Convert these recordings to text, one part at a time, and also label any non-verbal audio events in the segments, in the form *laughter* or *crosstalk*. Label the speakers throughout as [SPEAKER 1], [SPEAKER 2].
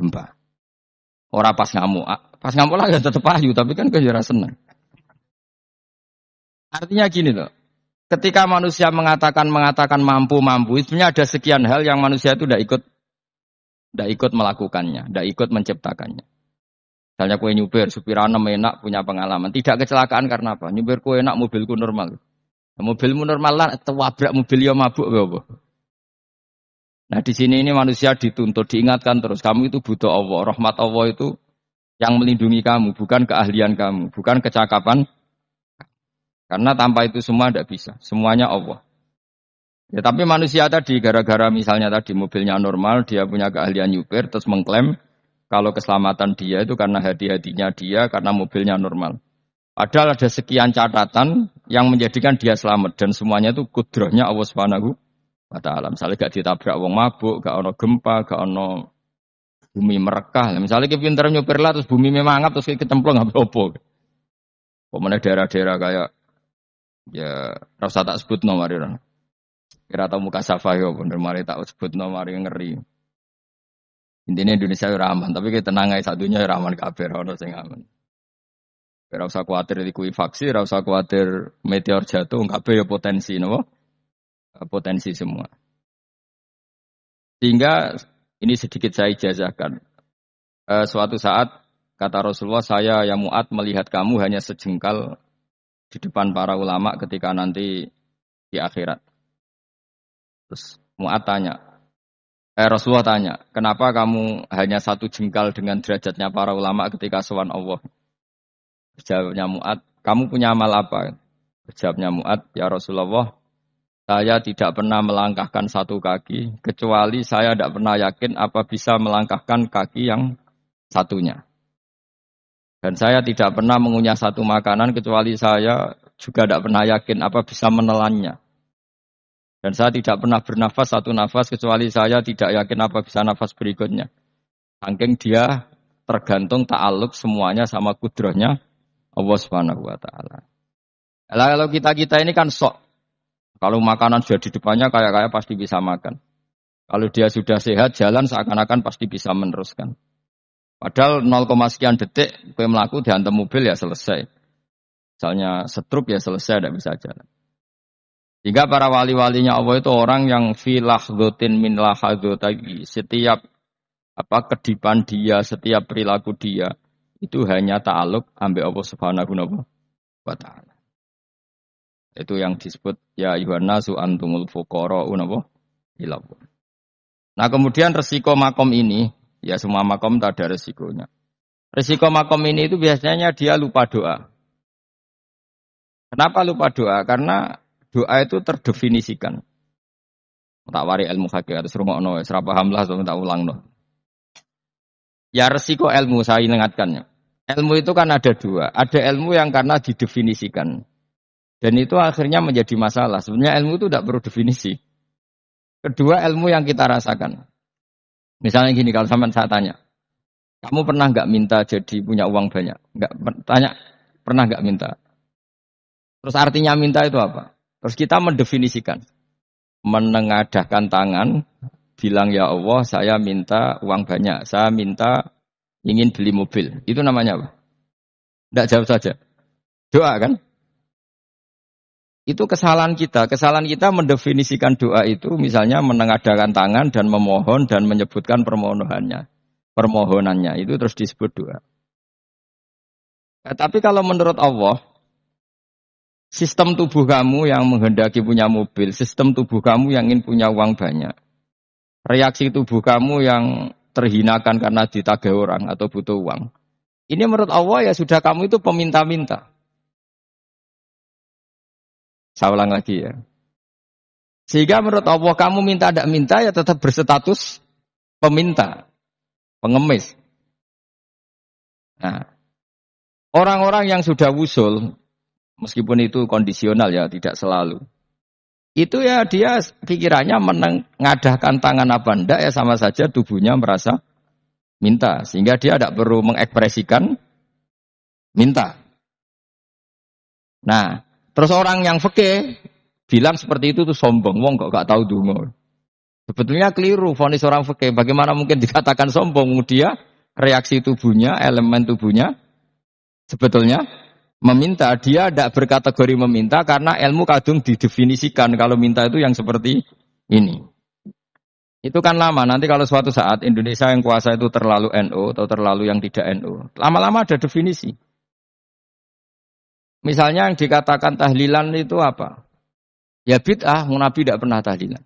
[SPEAKER 1] gempa. Orang pas ngamuk, ah, pas ngamuk lah ya tetep ayu, tapi kan jelas ya seneng. Artinya gini loh,
[SPEAKER 2] ketika manusia mengatakan mengatakan mampu mampu, sebenarnya ada sekian hal yang manusia itu tidak ikut tidak ikut melakukannya, tidak ikut menciptakannya. Misalnya kue nyuber, supir anem enak punya pengalaman. Tidak kecelakaan karena apa? Nyuber kue enak, mobilku normal. Mobilmu normal lah, tewabrak mobil ya mabuk. Ya, Nah di sini ini manusia dituntut, diingatkan terus. Kamu itu butuh Allah, rahmat Allah itu yang melindungi kamu, bukan keahlian kamu, bukan kecakapan. Karena tanpa itu semua tidak bisa, semuanya Allah. Ya tapi manusia tadi gara-gara misalnya tadi mobilnya normal, dia punya keahlian nyupir, terus mengklaim kalau keselamatan dia itu karena hati-hatinya dia, karena mobilnya normal. Padahal ada sekian catatan yang menjadikan dia selamat dan semuanya itu kudrohnya Allah Subhanahu wa alam. Misalnya gak ditabrak wong mabuk, gak ono gempa, gak ono bumi merekah. Misalnya kita pintar nyopir lah, terus bumi memangap, terus kita kecemplung nggak apa-apa. Pemenang daerah-daerah kayak ya rasa tak sebut nomor itu. Kira tahu muka safa ya, bener mari tak sebut nomor ngeri. Intinya Indonesia ramah, ya ramah, tapi kita tenang aja satunya ya ramah aman kabeh orang sing aman. Ora usah dikui vaksin, ora usah meteor jatuh, enggak ya potensi nopo potensi semua. Sehingga ini sedikit saya ijazahkan. E, suatu saat kata Rasulullah, saya yang muat melihat kamu hanya sejengkal di depan para ulama ketika nanti di akhirat. Terus muat tanya, eh, Rasulullah tanya, kenapa kamu hanya satu jengkal dengan derajatnya para ulama ketika sowan Allah? Jawabnya muat, kamu punya amal apa? Jawabnya muat, ya Rasulullah, saya tidak pernah melangkahkan satu kaki, kecuali saya tidak pernah yakin apa bisa melangkahkan kaki yang satunya. Dan saya tidak pernah mengunyah satu makanan, kecuali saya juga tidak pernah yakin apa bisa menelannya. Dan saya tidak pernah bernafas satu nafas, kecuali saya tidak yakin apa bisa nafas berikutnya. Angking dia tergantung ta'aluk semuanya sama kudrohnya Allah Subhanahu wa Kalau kita kita ini kan sok kalau makanan sudah di depannya kayak kayak pasti bisa makan. Kalau dia sudah sehat, jalan seakan-akan pasti bisa meneruskan. Padahal 0, sekian detik kue melaku dihantam mobil ya selesai. Misalnya setrup ya selesai, tidak bisa jalan. Sehingga para wali-walinya Allah itu orang yang filah gotin min lahadotagi. Setiap apa kedipan dia, setiap perilaku dia itu hanya ta'aluk ambil Allah subhanahu wa ta'ala. Itu yang disebut ya Yohana su antumul fuqara unapa oh, ilallah. Nah, kemudian resiko makom ini, ya semua makom tak ada resikonya. Resiko makom ini itu biasanya dia lupa doa. Kenapa lupa doa? Karena doa itu terdefinisikan. Tak wari ilmu hakikat atau serumah no, serap paham lah, tak ulang no. Ya resiko ilmu saya ingatkannya. Ilmu itu kan ada dua. Ada ilmu yang karena didefinisikan. Dan itu akhirnya menjadi masalah. Sebenarnya ilmu itu tidak perlu definisi. Kedua ilmu yang kita rasakan. Misalnya gini kalau sama saya tanya, kamu pernah nggak minta jadi punya uang banyak? Nggak tanya pernah nggak minta? Terus artinya minta itu apa? Terus kita mendefinisikan, menengadahkan tangan, bilang ya Allah saya minta uang banyak, saya minta ingin beli mobil. Itu namanya apa? Tidak jawab saja. Doa kan? itu kesalahan kita. Kesalahan kita mendefinisikan doa itu misalnya menengadakan tangan dan memohon dan menyebutkan permohonannya. Permohonannya itu terus disebut doa. Ya, tapi kalau menurut Allah, sistem tubuh kamu yang menghendaki punya mobil, sistem tubuh kamu yang ingin punya uang banyak, reaksi tubuh kamu yang terhinakan karena ditagih orang atau butuh uang.
[SPEAKER 1] Ini menurut Allah ya sudah kamu itu peminta-minta. Saya ulang lagi ya. Sehingga menurut Allah kamu minta tidak minta ya tetap berstatus peminta, pengemis. Nah,
[SPEAKER 2] orang-orang yang sudah wusul, meskipun itu kondisional ya, tidak selalu. Itu ya dia pikirannya mengadahkan tangan apa ndak ya sama saja tubuhnya merasa minta. Sehingga dia tidak perlu mengekspresikan minta. Nah, Terus orang yang fakih bilang seperti itu tuh sombong, wong kok gak tahu dungo. Sebetulnya keliru vonis orang fakih. Bagaimana mungkin *laughs* dikatakan sombong? Dia reaksi tubuhnya, elemen tubuhnya sebetulnya meminta. Dia tidak berkategori meminta karena ilmu kadung didefinisikan kalau minta itu yang seperti ini. Itu kan lama. Nanti kalau suatu saat Indonesia yang kuasa itu terlalu NU NO, atau terlalu yang tidak NU, NO, lama-lama ada definisi. Misalnya yang dikatakan tahlilan itu apa? Ya bid'ah, Nabi tidak pernah tahlilan.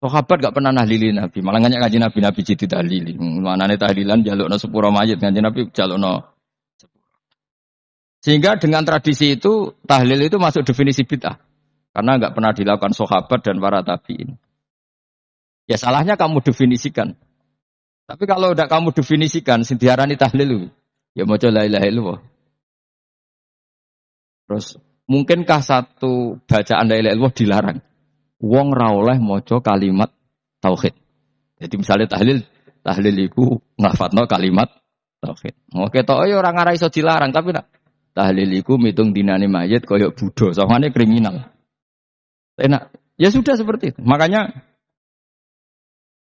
[SPEAKER 2] Sahabat tidak pernah nahlili Nabi, malah tidak ngaji Nabi Nabi jadi tahlili. Hmm, Mana tahlilan jaluk no sepura mayat. ngaji Nabi jaluk sepura. Sehingga dengan tradisi itu tahlil itu masuk definisi bid'ah karena nggak pernah dilakukan sahabat dan para tabiin. Ya salahnya kamu definisikan. Tapi kalau udah kamu definisikan sindiarani tahlil ya mau la ilaha Terus mungkinkah satu bacaan dari ilmu dilarang? Wong rawleh mojo kalimat tauhid. Jadi misalnya tahlil, tahlil itu ngafatno kalimat tauhid. Oke toyo oh, ya orang orang arai so dilarang, tapi nak tahlil itu mitung dinani mayat koyo budo, soalnya kriminal. Enak. Eh, ya sudah seperti itu. Makanya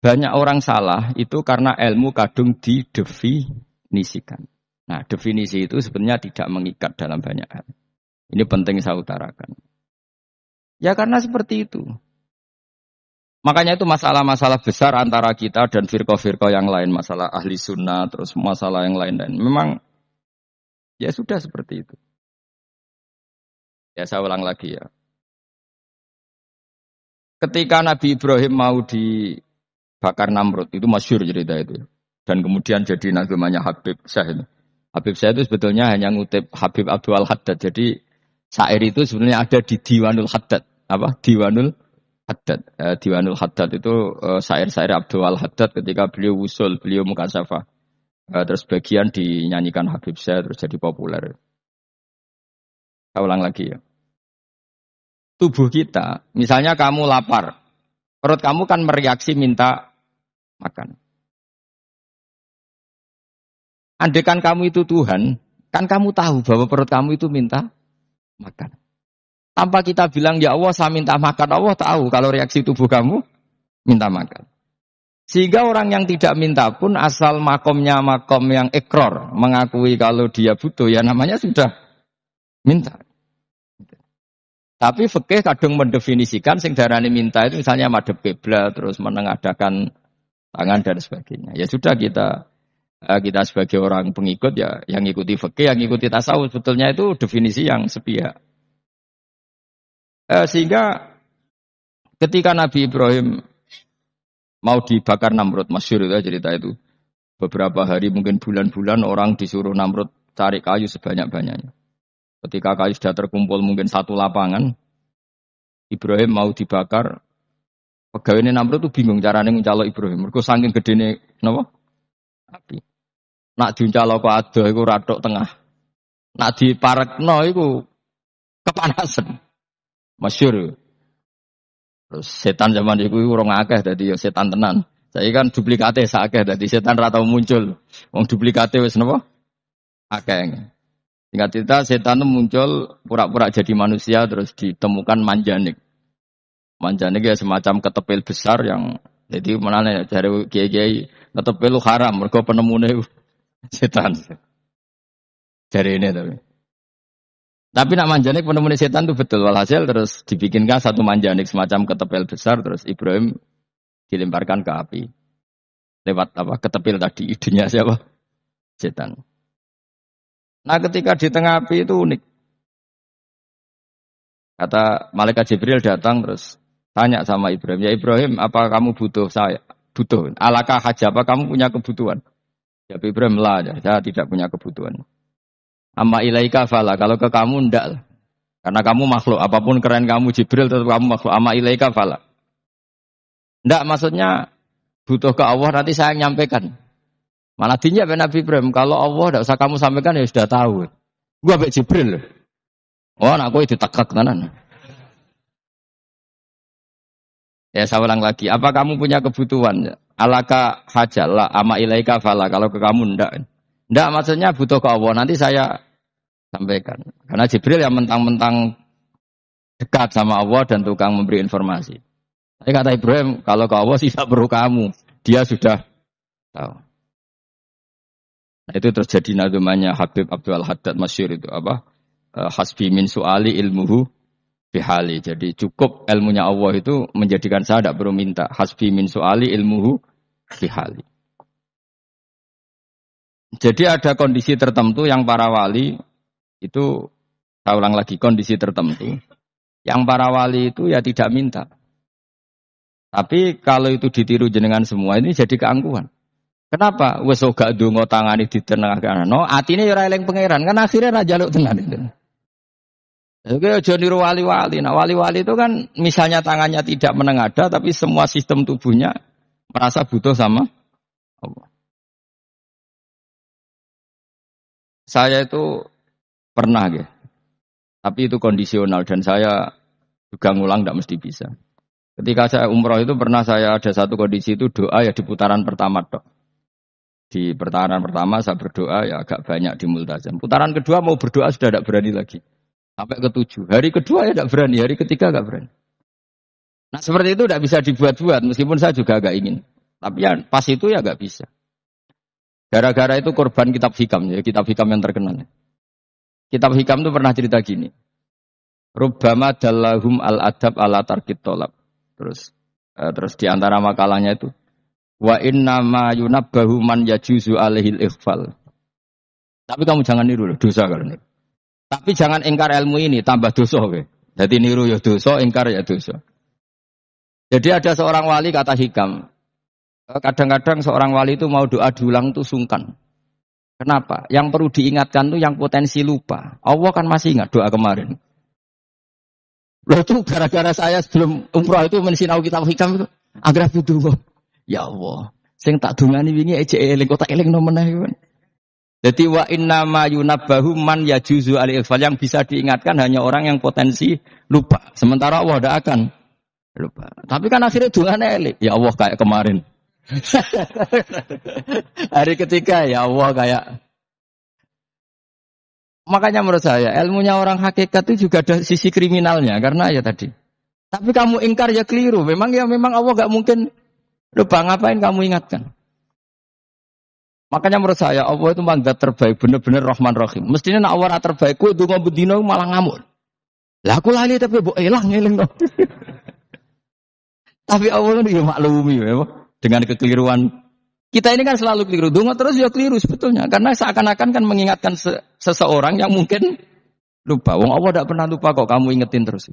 [SPEAKER 2] banyak orang salah itu karena ilmu kadung didefinisikan. Nah, definisi itu sebenarnya tidak mengikat dalam banyak hal. Ini penting saya utarakan. Ya karena seperti itu. Makanya itu masalah-masalah besar antara kita dan
[SPEAKER 1] firko-firko yang lain. Masalah ahli sunnah, terus masalah yang lain. Dan memang ya sudah seperti itu. Ya saya ulang lagi ya. Ketika Nabi Ibrahim mau dibakar Namrud, itu
[SPEAKER 2] masyur cerita itu. Ya. Dan kemudian jadi namanya Habib Syahid. Habib Syahid itu sebetulnya hanya ngutip Habib Abdul Haddad. Jadi Syair itu sebenarnya ada di Diwanul Haddad. Apa? Diwanul Haddad. Eh, Diwanul Haddad itu eh, syair-syair Abdul Haddad ketika beliau usul, beliau mukasafah. Eh, terus bagian dinyanyikan Habib saya terus jadi populer. Saya ulang lagi ya. Tubuh
[SPEAKER 1] kita, misalnya kamu lapar, perut kamu kan mereaksi minta makan. Andekan kamu itu Tuhan, kan kamu tahu bahwa perut kamu itu minta makan. Tanpa kita bilang, ya Allah saya
[SPEAKER 2] minta makan, Allah tahu kalau reaksi tubuh kamu minta makan. Sehingga orang yang tidak minta pun asal makomnya makom yang ekor mengakui kalau dia butuh ya namanya sudah minta. Tapi fikih kadang mendefinisikan sing darani minta itu misalnya madhep kiblat terus menengadakan tangan dan sebagainya. Ya sudah kita Eh, kita sebagai orang pengikut ya yang ikuti fikih, yang ikuti hmm. tasawuf sebetulnya itu definisi yang sepihak. Eh, sehingga ketika Nabi Ibrahim mau dibakar Namrud, masyur itu ya cerita itu. Beberapa hari mungkin bulan-bulan orang disuruh Namrud cari kayu sebanyak-banyaknya. Ketika kayu sudah terkumpul mungkin satu lapangan, Ibrahim mau dibakar, pegawai Namrud tuh bingung caranya mencalok Ibrahim. Mereka saking gede nih, kenapa? api. Nak diuncaloko ado iku ratok tengah. Nak diparekno iku kepanasan. Masyur. Terus setan zaman itu orang ya kan akeh dadi setan tenan. Saya kan duplikate sakeh dadi setan rata muncul. Wong duplikate wis napa? Akeh. Singkat kita setan muncul pura-pura jadi manusia terus ditemukan manjanik. Manjanik ya semacam ketepil besar yang jadi mana nih cari kiai-kiai tetap peluk haram penemu nih setan. Cari ini tapi. Tapi nak manjanik nih setan itu betul walhasil terus dibikinkan satu manjanik semacam ketepel besar terus Ibrahim dilemparkan ke api
[SPEAKER 1] lewat apa ketepil tadi idenya siapa setan. Nah ketika di tengah api itu unik. Kata malaikat Jibril
[SPEAKER 2] datang terus Tanya sama Ibrahim, ya Ibrahim, apa kamu butuh saya? Butuh. Alakah haji apa kamu punya kebutuhan? Ya Ibrahim lah, ya. saya tidak punya kebutuhan. Amma ilaika fala, kalau ke kamu ndak. Karena kamu makhluk, apapun keren kamu Jibril tetap kamu makhluk. Amma ilaika fala. Ndak maksudnya butuh ke Allah nanti saya yang nyampaikan. Malah dinya Nabi Ibrahim, kalau Allah tidak usah kamu sampaikan ya sudah tahu.
[SPEAKER 1] Gua Jibril loh. Oh, anak gue ditekak kanan.
[SPEAKER 2] Ya saya ulang lagi, apa kamu punya kebutuhan?
[SPEAKER 1] Alaka
[SPEAKER 2] hajalah ama ilaika fala. Kalau ke kamu ndak. Ndak maksudnya butuh ke Allah. Nanti saya sampaikan. Karena Jibril yang mentang-mentang dekat sama Allah dan tukang memberi informasi. Tapi kata Ibrahim, kalau ke Allah sih tak perlu kamu. Dia sudah tahu. Nah, itu terjadi namanya Habib Abdul Haddad Masyur itu apa? Eh, hasbi min su'ali ilmuhu bihali. Jadi cukup ilmunya Allah itu menjadikan saya tidak perlu minta. Hasbi min soali ilmuhu bihali. Jadi ada kondisi tertentu yang para wali itu saya ulang lagi kondisi tertentu yang para wali itu ya tidak minta. Tapi kalau itu ditiru jenengan semua ini jadi keangkuhan. Kenapa? Wes oh, gak dungo tangani di tengah kanan. No, atine ya ora eling pangeran kan akhirnya ra jaluk tenan. Oke, jadi Rowali wali-wali. Nah, wali-wali itu kan
[SPEAKER 1] misalnya tangannya tidak menengada tapi semua sistem tubuhnya merasa butuh sama Allah. Saya itu pernah ya. Tapi itu kondisional dan saya juga ngulang
[SPEAKER 2] tidak mesti bisa. Ketika saya umroh itu pernah saya ada satu kondisi itu doa ya di putaran pertama dok. Di putaran pertama saya berdoa ya agak banyak di multazam. Putaran kedua mau berdoa sudah tidak berani lagi. Sampai ke tujuh Hari kedua ya tidak berani, hari ketiga nggak berani. Nah seperti itu tidak bisa dibuat-buat, meskipun saya juga agak ingin. Tapi ya pas itu ya nggak bisa. Gara-gara itu korban kitab hikam, ya kitab hikam yang terkenal. Kitab hikam itu pernah cerita gini. Rubama dallahum al-adab ala tarkit tolab. Terus uh, terus di antara makalahnya itu. Wa inna ma yunabbahu man yajuzu alihil ikhfal. Tapi kamu jangan niru, dosa kalau niru. Tapi jangan engkar ilmu ini, tambah dosa. Okay? Jadi niru ya dosa, engkar ya dosa. Jadi ada seorang wali kata hikam. Eh, kadang-kadang seorang wali itu mau doa diulang itu sungkan. Kenapa? Yang perlu diingatkan tuh yang potensi lupa. Allah kan masih ingat doa kemarin. Loh itu gara-gara saya sebelum umroh itu mensinau kitab hikam itu. Agar dulu. Ya Allah. Sing tak dungani ini ejek eling kota eling nomenah jadi wa inna ma yunabbahu man yajuzu ali ikhfal yang bisa diingatkan hanya orang yang potensi lupa. Sementara Allah tidak akan lupa. Tapi kan akhirnya dungan elik. Ya Allah kayak kemarin. *laughs* Hari ketiga ya Allah kayak Makanya menurut saya ilmunya orang hakikat itu juga ada sisi kriminalnya karena ya tadi. Tapi kamu ingkar ya keliru. Memang ya memang Allah gak mungkin lupa ngapain kamu ingatkan. Makanya menurut saya Allah itu mandat terbaik, bener-bener Rahman Rahim. Mestinya nak awara terbaik, kue dungo bedino malah ngamuk. Lah aku lali tapi bu elang elang no. *laughs* tapi Allah itu kan ya maklumi ya, dengan kekeliruan. Kita ini kan selalu keliru, dungo terus ya keliru sebetulnya. Karena seakan-akan kan mengingatkan se seseorang yang mungkin lupa. Wong Allah tidak pernah lupa kok kamu ingetin terus.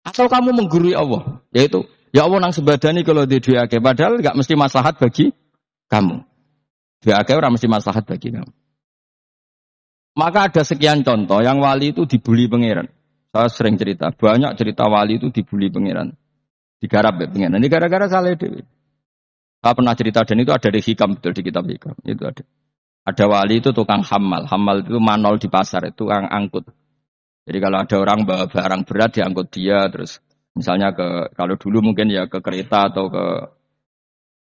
[SPEAKER 2] Atau kamu menggurui Allah, yaitu ya Allah nang sebadani kalau di Padahal nggak mesti masalahat bagi kamu. Dua agak orang mesti maslahat bagi kamu. Maka ada sekian contoh yang wali itu dibully pangeran. Saya sering cerita, banyak cerita wali itu dibully pangeran. Digarap ya pangeran. Ini gara-gara salah dewi. Saya pernah cerita dan itu ada di hikam betul di kitab hikam. Itu ada. Ada wali itu tukang hamal. Hamal itu manol di pasar, itu tukang angkut. Jadi kalau ada orang bawa barang berat diangkut dia terus misalnya ke kalau dulu mungkin ya ke kereta atau ke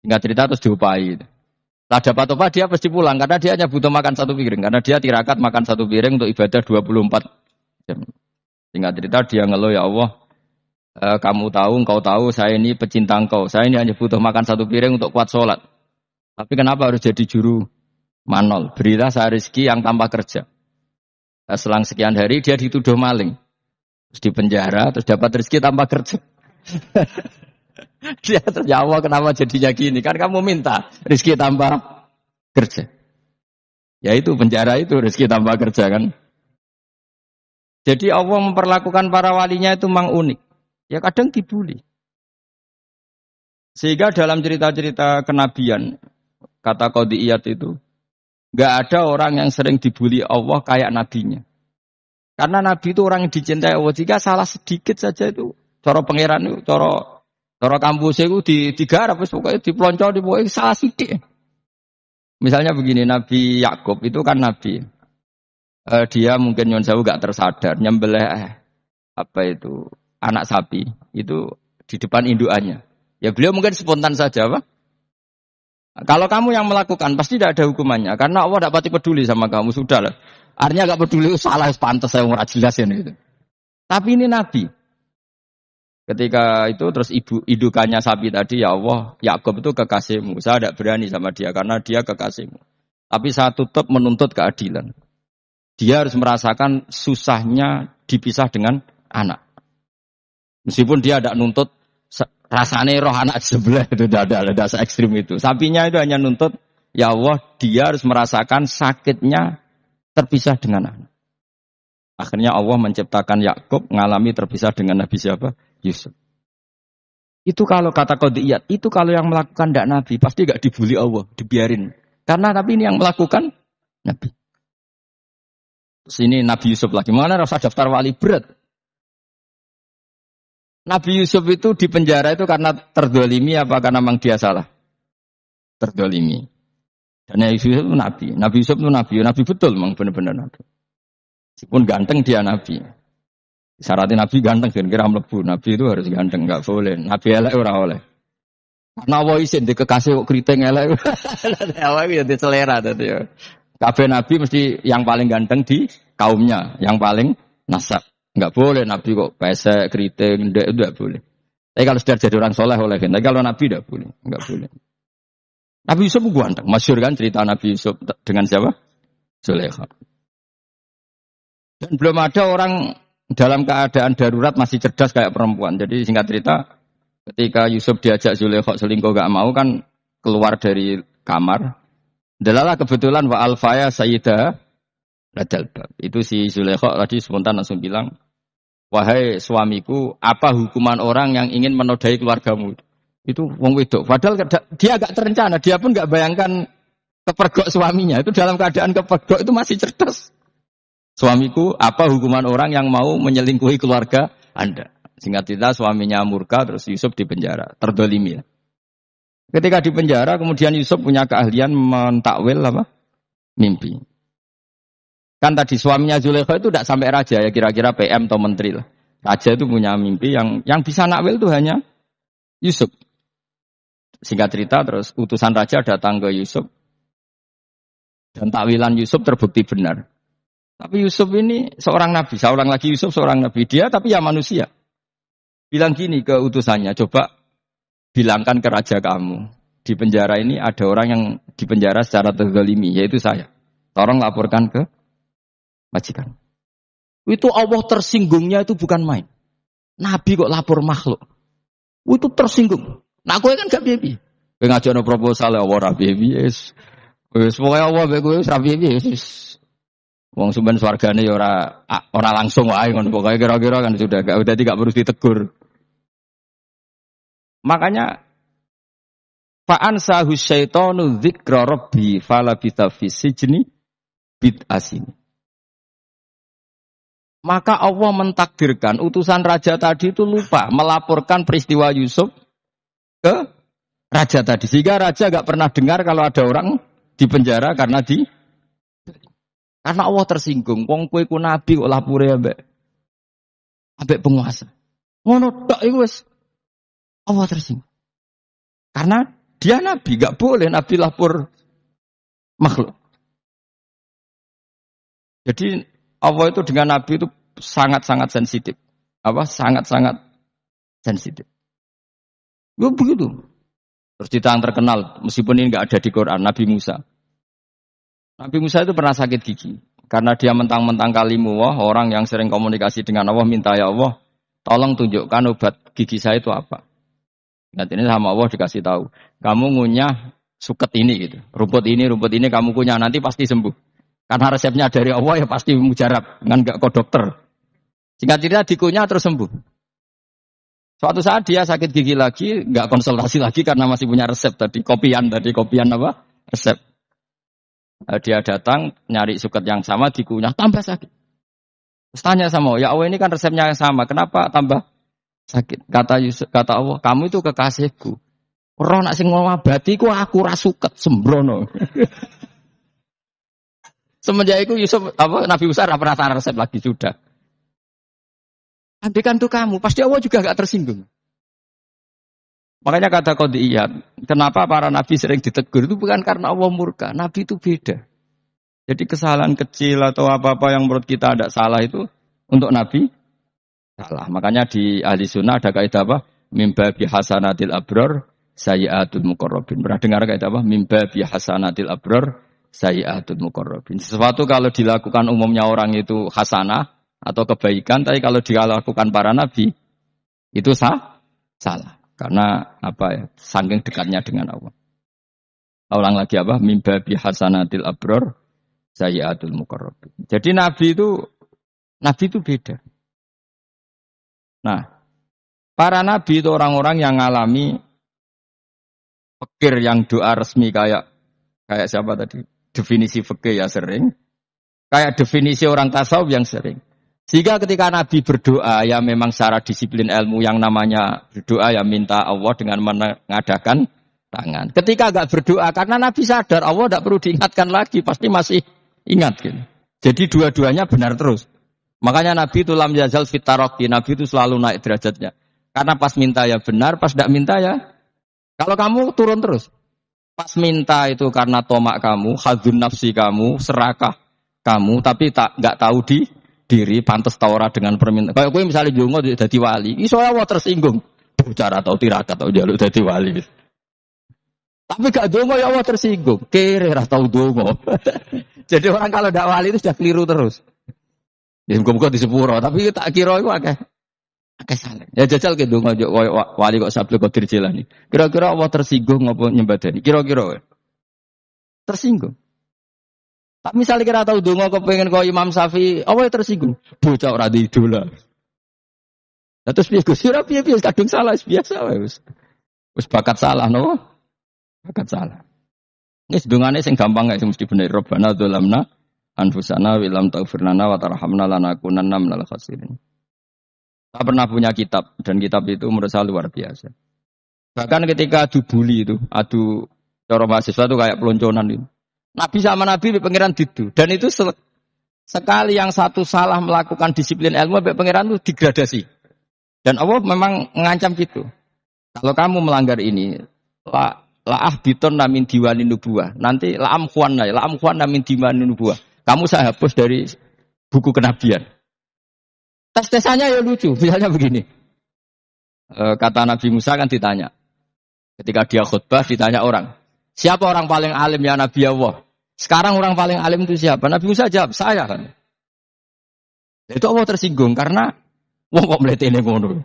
[SPEAKER 2] tinggal cerita terus diupai. Lah dapat apa dia pasti pulang karena dia hanya butuh makan satu piring karena dia tirakat makan satu piring untuk ibadah 24 jam. Singkat cerita dia ngeluh ya Allah eh, kamu tahu engkau tahu saya ini pecinta engkau saya ini hanya butuh makan satu piring untuk kuat sholat. Tapi kenapa harus jadi juru manol? Berilah saya rezeki yang tanpa kerja. Eh, selang sekian hari dia dituduh maling. Terus di penjara, terus dapat rezeki tanpa kerja. *laughs* *laughs* Dia terjawab kenapa jadinya gini? Kan kamu minta rezeki tambah kerja. Ya itu penjara itu rezeki tambah
[SPEAKER 1] kerja kan. Jadi Allah memperlakukan para walinya itu memang unik. Ya kadang dibully. Sehingga dalam cerita-cerita
[SPEAKER 2] kenabian, kata Qadiyat itu, nggak ada orang yang sering dibully Allah kayak nabinya. Karena nabi itu orang yang dicintai Allah. Jika salah sedikit saja itu, coro pangeran itu, coro Cara kampus itu di tiga ratus pokoknya pelonco di pokoknya
[SPEAKER 1] salah sidik.
[SPEAKER 2] Misalnya begini Nabi Yakub itu kan Nabi. Eh, dia mungkin nyon sewu gak tersadar nyembelih eh, apa itu anak sapi itu di depan induannya. Ya beliau mungkin spontan saja apa? Kalau kamu yang melakukan pasti tidak ada hukumannya karena Allah tidak pati peduli sama kamu sudah lah. Artinya gak peduli salah pantas saya orang jelas gitu. Tapi ini Nabi. Ketika itu terus ibu idukannya sapi tadi ya Allah, Yakub itu kekasihmu. Saya tidak berani sama dia karena dia kekasihmu. Tapi saya tetap menuntut keadilan. Dia harus merasakan susahnya dipisah dengan anak. Meskipun dia tidak nuntut rasanya roh anak sebelah itu tidak ada, tidak se ekstrim itu. Sapinya itu hanya nuntut ya Allah dia harus merasakan sakitnya terpisah dengan anak. Akhirnya Allah menciptakan Yakub mengalami terpisah dengan Nabi siapa? Yusuf. Itu kalau kata kodiyat, itu kalau yang melakukan tidak Nabi, pasti nggak dibully Allah, dibiarin. Karena tapi ini yang melakukan Nabi. Sini Nabi Yusuf lagi. Mana rasa daftar wali berat? Nabi Yusuf itu di penjara itu karena terdolimi apa karena memang dia salah? Terdolimi. Dan Nabi Yusuf itu Nabi. Nabi Yusuf itu Nabi. Nabi betul memang benar-benar Nabi. Meskipun ganteng dia Nabi. Syaratnya Nabi ganteng kan kira mlebu. Nabi itu harus ganteng, nggak boleh. Nabi elek ora oleh. Nawa isin di kekasih kok keriting elek. *laughs* Awak ya di selera tadi ya. kafe Nabi mesti yang paling ganteng di kaumnya, yang paling nasab. Nggak boleh Nabi kok pesek, keriting, ndak nggak boleh. Tapi kalau sudah jadi orang soleh oleh kita, kalau Nabi nggak boleh, nggak boleh. Nabi Yusuf ganteng, masyur kan cerita Nabi Yusuf dengan siapa? Zulaikha.
[SPEAKER 1] Dan belum ada orang
[SPEAKER 2] dalam keadaan darurat masih cerdas kayak perempuan. Jadi singkat cerita, ketika Yusuf diajak Zulekho selingkuh gak mau kan keluar dari kamar. Delalah kebetulan wa alfaya sayyida Rajalbab. Itu si Zulekho tadi spontan langsung bilang, wahai suamiku, apa hukuman orang yang ingin menodai keluargamu? Itu wong wedok. Padahal dia agak terencana, dia pun gak bayangkan kepergok suaminya. Itu dalam keadaan kepergok itu masih cerdas. Suamiku, apa hukuman orang yang mau menyelingkuhi keluarga Anda? Singkat cerita suaminya murka terus Yusuf di penjara, terdolimi. Ya. Ketika di penjara kemudian Yusuf punya keahlian mentakwil apa? Mimpi. Kan tadi suaminya Zulekho itu tidak sampai raja ya kira-kira PM atau menteri lah. Raja itu punya mimpi yang yang bisa nakwil itu hanya Yusuf. Singkat cerita terus utusan raja datang ke Yusuf dan takwilan Yusuf terbukti benar. Tapi Yusuf ini seorang nabi, seorang lagi Yusuf seorang nabi. Dia tapi ya manusia. Bilang gini ke utusannya, coba bilangkan ke raja kamu. Di penjara ini ada orang yang di penjara secara terzalimi, yaitu saya. Tolong laporkan ke majikan. Itu Allah tersinggungnya itu bukan main. Nabi kok lapor makhluk. Itu tersinggung. Nah, gue kan gak baby. Gue ngajak no proposal ya, Allah rabi bibi. Yes. Wes pokoknya Allah gue rabi bibi. Yes. Wong sumben swargane ya ora ora langsung wae ngono pokoke kira-kira kan sudah gak udah tidak perlu ditegur.
[SPEAKER 1] Makanya Fa'an sahu syaitonu dzikra rabbi fala bita fi sijni bid asini.
[SPEAKER 2] Maka Allah mentakdirkan utusan raja tadi itu lupa melaporkan peristiwa Yusuf ke raja tadi. Sehingga raja gak pernah dengar kalau ada orang di penjara karena di karena Allah
[SPEAKER 1] tersinggung, wong kowe ku nabi kok lapure ambek ambek penguasa. Ngono tok iku wis Allah tersinggung. Karena dia nabi, gak boleh nabi lapor makhluk. Jadi Allah itu dengan nabi itu sangat-sangat sensitif. Apa? Sangat-sangat
[SPEAKER 2] sensitif. Gue ya begitu. Terus cerita yang terkenal, meskipun ini nggak ada di Quran, Nabi Musa. Nabi Musa itu pernah sakit gigi karena dia mentang-mentang kalimu wah orang yang sering komunikasi dengan Allah minta ya Allah tolong tunjukkan obat gigi saya itu apa. Nanti ini sama Allah dikasih tahu kamu ngunyah suket ini gitu rumput ini rumput ini kamu kunyah nanti pasti sembuh karena resepnya dari Allah ya pasti mujarab dengan gak kok dokter. Singkat cerita dikunyah terus sembuh. Suatu saat dia sakit gigi lagi, nggak konsultasi lagi karena masih punya resep tadi kopian tadi kopian apa resep. Eh, dia datang nyari suket yang sama dikunyah tambah sakit. Terus tanya sama ya Allah ini kan resepnya yang sama, kenapa tambah sakit? Kata Yusuf, kata Allah, kamu itu kekasihku. Roh nak sing ngobati ku aku
[SPEAKER 1] ra suket sembrono.
[SPEAKER 2] *laughs* Semenjak itu Yusuf apa Nabi Musa pernah resep lagi sudah. Andai tuh kamu, pasti Allah juga gak tersinggung. Makanya kata Qadiyat, kenapa para nabi sering ditegur itu bukan karena Allah murka. Nabi itu beda. Jadi kesalahan kecil atau apa-apa yang menurut kita tidak salah itu untuk nabi salah. Makanya di ahli sunnah ada kaidah apa? Mimba bihasanatil abror sayyatul mukorobin. Pernah dengar kaidah apa? Mimba bihasanatil abror sayyatul mukorobin. Sesuatu kalau dilakukan umumnya orang itu hasanah atau kebaikan, tapi kalau dilakukan para nabi itu sah, salah. Karena apa ya? Saking dekatnya dengan Allah. Ulang lagi apa? Mimba bi hasanatil abror sayyatul mukarrabin. Jadi
[SPEAKER 1] Nabi itu Nabi itu beda. Nah, para nabi itu orang-orang yang mengalami pekir yang doa
[SPEAKER 2] resmi kayak kayak siapa tadi? Definisi fikih ya sering. Kayak definisi orang tasawuf yang sering. Sehingga ketika Nabi berdoa, ya memang secara disiplin ilmu yang namanya berdoa ya minta Allah dengan mengadakan tangan. Ketika agak berdoa, karena Nabi sadar Allah tidak perlu diingatkan lagi, pasti masih ingat. Gitu. Jadi dua-duanya benar terus. Makanya Nabi itu lam yazal fitaroki, Nabi itu selalu naik derajatnya. Karena pas minta ya benar, pas tidak minta ya. Kalau kamu turun terus. Pas minta itu karena tomak kamu, hadun nafsi kamu, serakah kamu, tapi tak nggak tahu di diri pantas taura dengan permintaan. Kayak gue misalnya jungo jadi wali, soalnya wah tersinggung. Bicara atau tirakat atau jaluk jadi wali. Tapi gak dongo ya Allah tersinggung. Kere ras tau dongo. *laughs* Jadi orang kalau dak wali itu sudah keliru terus. Ya muka-muka di sepuro, tapi tak kira itu agak. Agak salah. Ya jajal ke dongo wali kok Sabtu kok Jilani. Kira-kira Allah tersinggung ngapain nyembadani? Kira-kira
[SPEAKER 1] tersinggung misalnya kira tahu dongo pengen kau Imam Syafi'i, awalnya tersinggung. Bocah di idola. Nah, terus biasa, sih Ora
[SPEAKER 2] biasa, kadung salah biasa wes, wes bakat salah no. Bakat salah. Ini sedungannya sih gampang gak sih mesti bener Robbana dzalamna anfusana wilam taghfir lana wa tarhamna lanakunanna minal khasirin. pernah punya kitab dan kitab itu menurut saya luar biasa. Bahkan ketika adu bully itu, adu coro mahasiswa itu kayak pelonconan itu. Nabi sama Nabi pangeran itu. Dan itu sekali yang satu salah melakukan disiplin ilmu, pangeran itu digradasi. Dan Allah memang mengancam gitu. Kalau kamu melanggar ini, la laah biton namin diwani nubuah. Nanti laam kuan lah, laam kuan namin diwani nubuah. Kamu saya hapus dari buku kenabian. Tes tesannya ya lucu, misalnya begini. E, kata Nabi Musa kan ditanya, ketika dia khutbah ditanya orang, siapa orang paling alim ya Nabi Allah? Sekarang orang paling alim itu siapa? Nabi Musa jawab, saya kan. Itu Allah tersinggung karena wong kok ini ngono.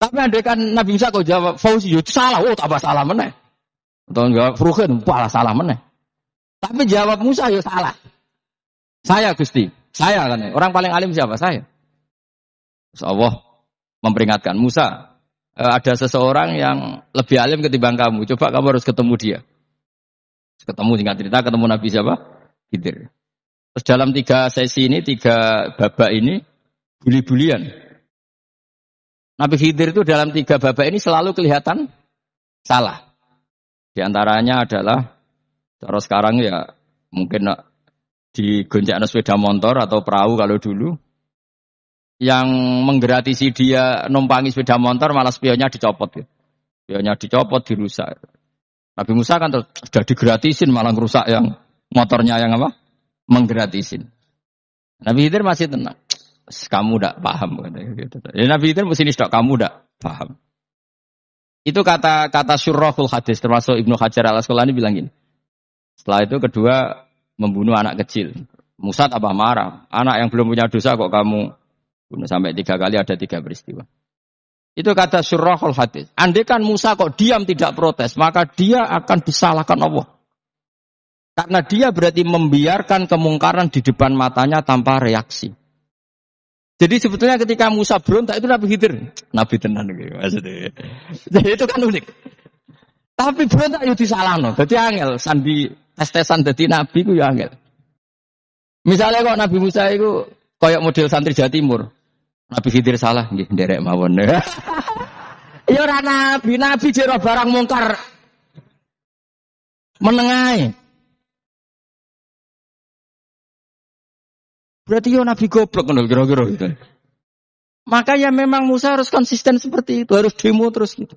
[SPEAKER 2] Tapi andai kan Nabi Musa kok jawab Fauzi itu salah, oh tambah salah meneh. Atau enggak Fruhin, pala salah meneh. Tapi jawab Musa ya salah. Saya Gusti, saya kan. Orang paling alim siapa? Saya. Terus Allah memperingatkan Musa, eh, ada seseorang yang lebih alim ketimbang kamu. Coba kamu harus ketemu dia. Ketemu singkat cerita, ketemu Nabi siapa? Khidir. Terus dalam tiga sesi ini, tiga babak ini, buli-bulian. Nabi Khidir itu dalam tiga babak ini selalu kelihatan salah. Di antaranya adalah, cara sekarang ya mungkin di gonjakan sepeda motor atau perahu kalau dulu, yang menggratisi dia numpangi sepeda motor malah spionnya dicopot. Gitu. Spionnya dicopot, dirusak. Nabi Musa kan terus sudah digratisin malah rusak yang motornya yang apa? Menggratisin. Nabi Hidir masih tenang. Kamu tidak paham. Gitu. Ya, Nabi Hidir mesti nisdok kamu tidak paham. Itu kata kata surahul hadis termasuk Ibnu Hajar al Asqalani bilang ini Setelah itu kedua membunuh anak kecil. Musa tambah marah. Anak yang belum punya dosa kok kamu bunuh sampai tiga kali ada tiga peristiwa. Itu kata surahul hadis. Andai kan Musa kok diam tidak protes, maka dia akan disalahkan Allah. Karena dia berarti membiarkan kemungkaran di depan matanya tanpa reaksi. Jadi sebetulnya ketika Musa berontak itu Nabi Khidir. Nabi tenan gitu maksudnya. Jadi itu kan unik. Tapi berontak ya itu No. Jadi angel sandi tes-tesan nabi itu ya angel. Misalnya kok Nabi Musa itu koyok model santri Jawa Timur. Nabi Khidir salah nggih nderek mawon. *laughs*
[SPEAKER 1] ya ora nabi, nabi jero barang mungkar. menengai. Berarti yo ya nabi goblok ngono kira-kira gitu. Maka ya memang Musa harus konsisten seperti
[SPEAKER 2] itu, harus demo terus gitu.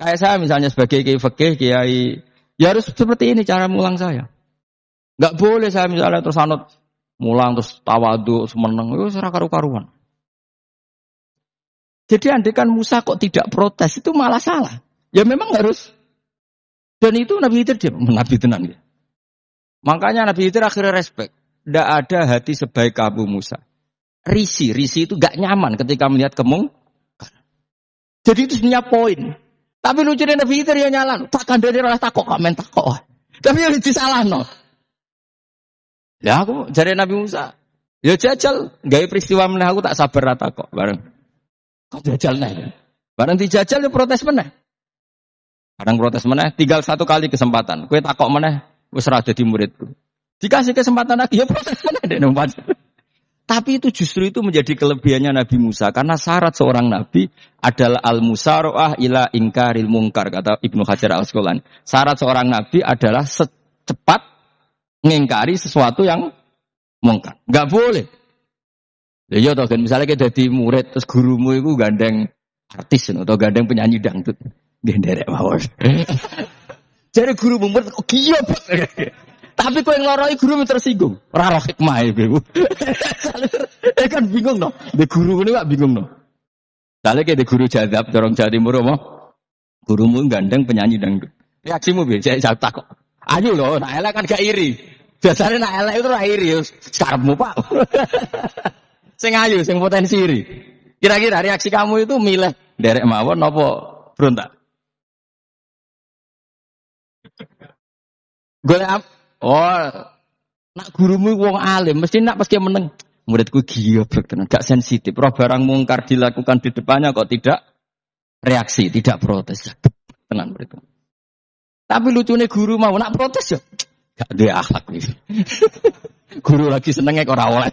[SPEAKER 2] Kayak saya misalnya sebagai kiai fakih, kiai ya harus seperti ini cara mulang saya. Gak boleh saya misalnya terus anut mulang terus tawadu semeneng itu secara karu-karuan. Jadi andekan Musa kok tidak protes itu malah salah. Ya memang harus. Dan itu Nabi Hidir dia Nabi tenang dia. Ya. Makanya Nabi Hidir akhirnya respect. Tidak ada hati sebaik Abu Musa. Risi, risi itu gak nyaman ketika melihat kemung. Jadi itu sebenarnya poin. Tapi lucunya Nabi Khidir dia ya nyala. Takkan dari orang takok, komen kok Tapi harus disalah no. Ya aku jadi Nabi Musa. Ya jajal, gaya peristiwa menang aku tak sabar rata kok bareng. Kau jajal naik? Barang dijajal ya protes mana? Barang protes meneh, tinggal satu kali kesempatan. Kue takok mana? wis ada di muridku. Dikasih kesempatan lagi, ya protes mana deh numpat. Tapi itu justru itu menjadi kelebihannya Nabi Musa karena syarat seorang nabi adalah al musaroah ila ingkaril mungkar kata Ibnu Hajar al Asqalani. Syarat seorang nabi adalah secepat mengingkari sesuatu yang mungkar. Gak boleh Ya toh kan misalnya kita jadi murid terus gurumu itu gandeng artis atau gandeng penyanyi dangdut. Genderek mawon. *laughs* Jadi guru murid kok kiyop. *laughs* Tapi kau yang ngoroi guru tersinggung. Raro hikmah ibu. Eh *laughs* ya kan bingung no. Di guru ini gak bingung no. Kalau kayak di guru jadab dorong jadi murid mau. Gurumu gandeng penyanyi dangdut. Reaksimu ya, biasa saya takut. Ayo loh, Naela elek kan gak iri. Biasanya nak elek itu iri. Ya, Sekarang mau pak
[SPEAKER 1] sing ayu, sing potensi iri. Kira-kira reaksi kamu itu milih derek mawon nopo berontak. Gue apa? Oh, nak gurumu wong alim, mesti nak pasti meneng.
[SPEAKER 2] Muridku gila berkenan, gak sensitif. Roh barang mungkar dilakukan di depannya kok tidak reaksi, tidak protes. Tenan muridku. Tapi lucunya guru mau nak protes ya. Gak dia akhlak nih. *laughs* guru lagi senengnya kok oleh.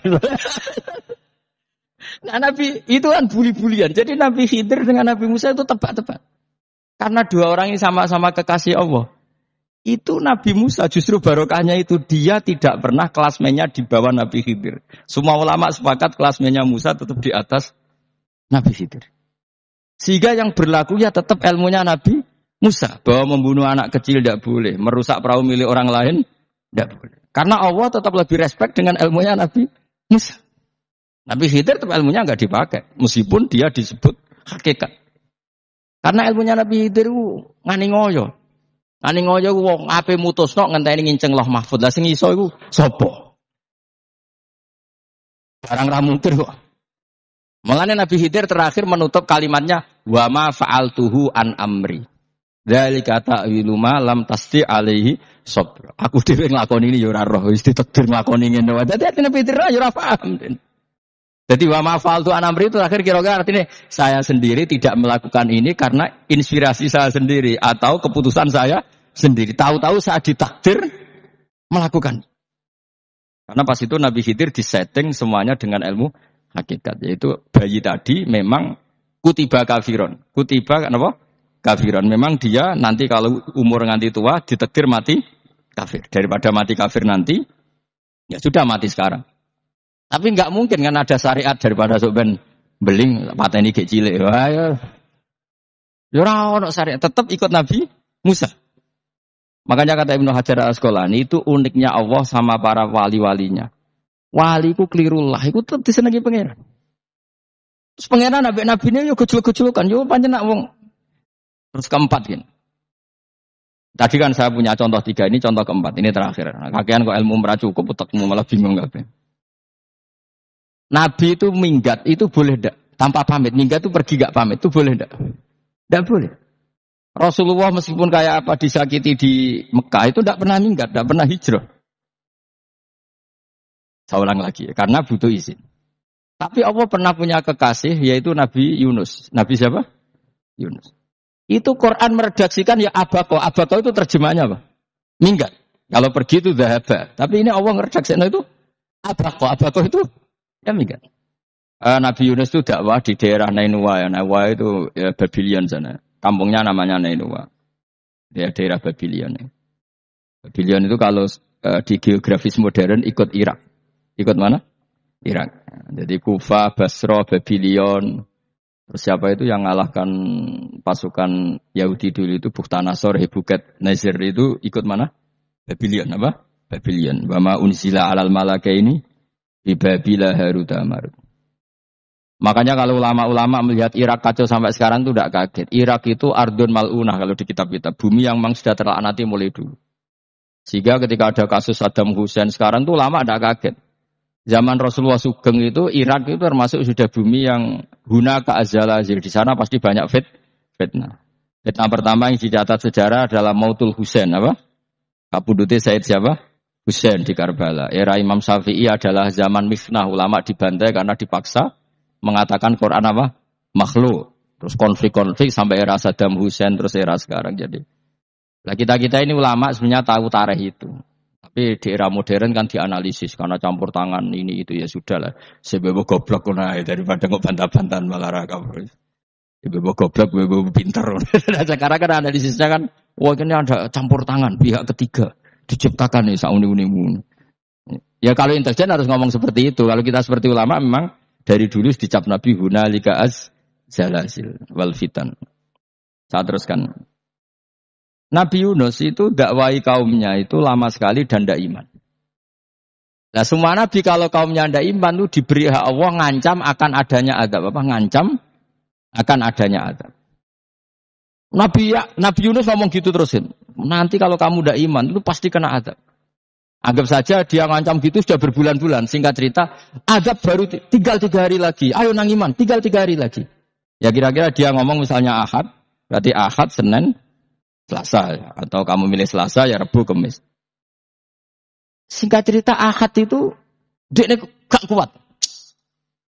[SPEAKER 2] Nah, Nabi itu kan buli bulian Jadi Nabi Khidir dengan Nabi Musa itu tepat-tepat Karena dua orang ini sama-sama kekasih Allah. Itu Nabi Musa justru barokahnya itu dia tidak pernah kelasmenya di bawah Nabi Khidir. Semua ulama sepakat kelasmenya Musa tetap di atas Nabi Khidir. Sehingga yang berlaku ya tetap ilmunya Nabi Musa bahwa membunuh anak kecil tidak boleh, merusak perahu milik orang lain tidak boleh. Karena Allah tetap lebih respect dengan ilmunya Nabi Musa. Nabi Khidir tapi ilmunya nggak dipakai, meskipun dia disebut hakikat. Karena ilmunya Nabi Khidir ngani ngoyo. Ngani ngoyo wong ape ngantai ngenteni nginceng loh Mahfud. Lah sing iso sopoh, Barang ramuntir kok. Mengenai Nabi Khidir terakhir menutup kalimatnya wa ma tuhu an amri. dari kata wiluma lam tasti alaihi sabr. Aku dhewe ngelakon ini ya roh, Istri ditedir ngelakon ini. Jadi hati Nabi Khidir lah ya ora paham. Den. Jadi wa ma'fal tu anamri itu akhir kira-kira artinya saya sendiri tidak melakukan ini karena inspirasi saya sendiri atau keputusan saya sendiri. Tahu-tahu saya ditakdir melakukan. Karena pas itu Nabi Khidir disetting semuanya dengan ilmu hakikat. Yaitu bayi tadi memang kutiba kafiron. Kutiba kenapa? Kafiron. Memang dia nanti kalau umur nganti tua ditakdir mati kafir. Daripada mati kafir nanti, ya sudah mati sekarang. Tapi nggak mungkin kan ada syariat daripada soben beling pateni gek cilik. Wah ya. Ya ora ono syariat, tetap ikut Nabi Musa. Makanya kata Ibnu Hajar Al-Asqalani itu uniknya Allah sama para wali-walinya.
[SPEAKER 1] Wali ku keliru
[SPEAKER 2] lah, iku tetep disenengi pangeran. Terus pangeran nabi nabi ini yo gejul kan yo panjenak wong. Terus keempat kan. Tadi kan saya punya contoh tiga ini contoh keempat ini terakhir. Nah, kakean kok ilmu merah cukup, otakmu malah bingung gak? Nabi itu minggat, itu boleh tidak? Tanpa pamit, minggat itu pergi gak pamit, itu boleh tidak?
[SPEAKER 1] Tidak boleh. Rasulullah meskipun kayak apa disakiti di Mekah itu tidak pernah minggat, tidak pernah hijrah. Saya ulang lagi, karena butuh
[SPEAKER 2] izin. Tapi Allah pernah punya kekasih yaitu Nabi Yunus. Nabi siapa? Yunus. Itu Quran meredaksikan ya abako. Abako itu terjemahnya apa? Minggat. Kalau pergi itu dahaba. Tapi ini Allah meredaksikan itu abako. Abako itu Demikian. Kan uh, eh, Nabi Yunus itu dakwah di daerah Nainua. Ya. Nainua itu ya, Babylon sana. Kampungnya namanya Nainua. Ya, daerah Babylon. Ya. Babylon itu kalau uh, di geografis modern ikut Irak. Ikut mana? Irak. Jadi Kufa, Basra, Babylon. Terus siapa itu yang ngalahkan pasukan Yahudi dulu itu Bukhtanasor, Hebuket, Nazir itu ikut mana? Babylon apa? Babylon. Bama unsila alal malaka ini di Babila Harut Marut. Makanya kalau ulama-ulama melihat Irak kacau sampai sekarang itu tidak kaget. Irak itu Ardun Malunah kalau di kitab-kitab. Bumi yang memang sudah anatim mulai dulu. Sehingga ketika ada kasus Saddam Hussein sekarang itu lama tidak kaget. Zaman Rasulullah Sugeng itu Irak itu termasuk sudah bumi yang guna ke Azir. Di sana pasti banyak fit, fitnah. Fitnah pertama yang dicatat sejarah adalah Mautul Hussein. apa? Kabudutnya Said siapa? Husain di Karbala. Era Imam Syafi'i adalah zaman Mifnah ulama dibantai karena dipaksa mengatakan Quran apa? Makhluk. Terus konflik-konflik sampai era Saddam Hussein terus era sekarang jadi. Lah kita-kita ini ulama sebenarnya tahu tarikh itu. Tapi di era modern kan dianalisis karena campur tangan ini itu ya sudah lah. Sebebo goblok kunai daripada kok bantah-bantahan malah kabur. Sebebo goblok, sebebo pinter. *laughs* nah, sekarang kan analisisnya kan wah ini ada campur tangan pihak ketiga diciptakan nih sauni unimu. Ya kalau intelijen harus ngomong seperti itu. Kalau kita seperti ulama memang dari dulu dicap Nabi Lika As zalasil wal fitan. Saya teruskan. Nabi Yunus itu dakwai kaumnya itu lama sekali dan tidak iman. Nah semua nabi kalau kaumnya tidak iman itu diberi hak Allah ngancam akan adanya adab. Apa? Ngancam akan adanya adab. Nabi ya, Nabi Yunus ngomong gitu terusin. Nanti kalau kamu tidak iman itu pasti kena adab. Anggap saja dia ngancam gitu sudah berbulan-bulan. Singkat cerita, adab baru tinggal tiga hari lagi. Ayo nang iman, tinggal tiga hari lagi. Ya kira-kira dia ngomong misalnya ahad, berarti ahad, senin, selasa. Ya. Atau kamu milih selasa, ya rebu, kemis.
[SPEAKER 1] Singkat cerita ahad itu, dia ini gak kuat.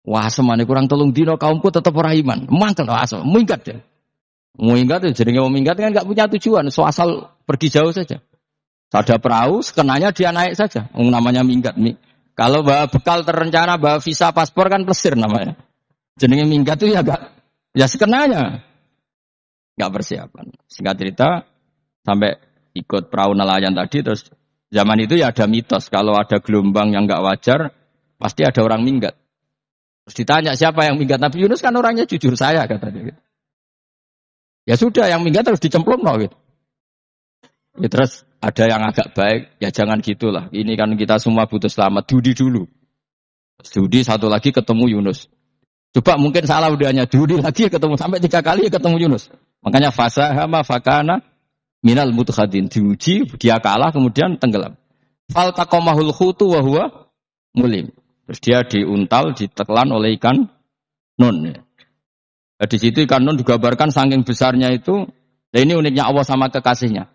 [SPEAKER 2] Wah semuanya kurang tolong dino kaumku tetap orang iman. Mangkel, asal, minggat deh. Ya. Minggat itu ya, jadi minggat kan nggak punya tujuan, so asal pergi jauh saja. Ada perahu, sekenanya dia naik saja. Um, namanya minggat nih. Kalau bawa bekal terencana, bawa visa paspor kan plesir namanya. Jenenge minggat itu ya gak, ya sekenanya. Gak persiapan. Singkat cerita, sampai ikut perahu nelayan tadi, terus zaman itu ya ada mitos. Kalau ada gelombang yang gak wajar, pasti ada orang minggat. Terus ditanya siapa yang minggat Nabi Yunus kan orangnya jujur saya kata dia. Ya sudah, yang minggat terus dicemplung no, gitu. Ya, terus ada yang agak baik, ya jangan gitulah. Ini kan kita semua butuh selamat. Dudi dulu. Dudi satu lagi ketemu Yunus. Coba mungkin salah udahnya. Dudi lagi ketemu sampai tiga kali ya ketemu Yunus. Makanya hama fakana minal mutkhadin diuji dia kalah kemudian tenggelam fal takomahul khutu wahwa mulim terus dia diuntal ditelan oleh ikan nun ya. Nah, di situ ikan nun digambarkan saking besarnya itu. Nah ini uniknya Allah sama kekasihnya.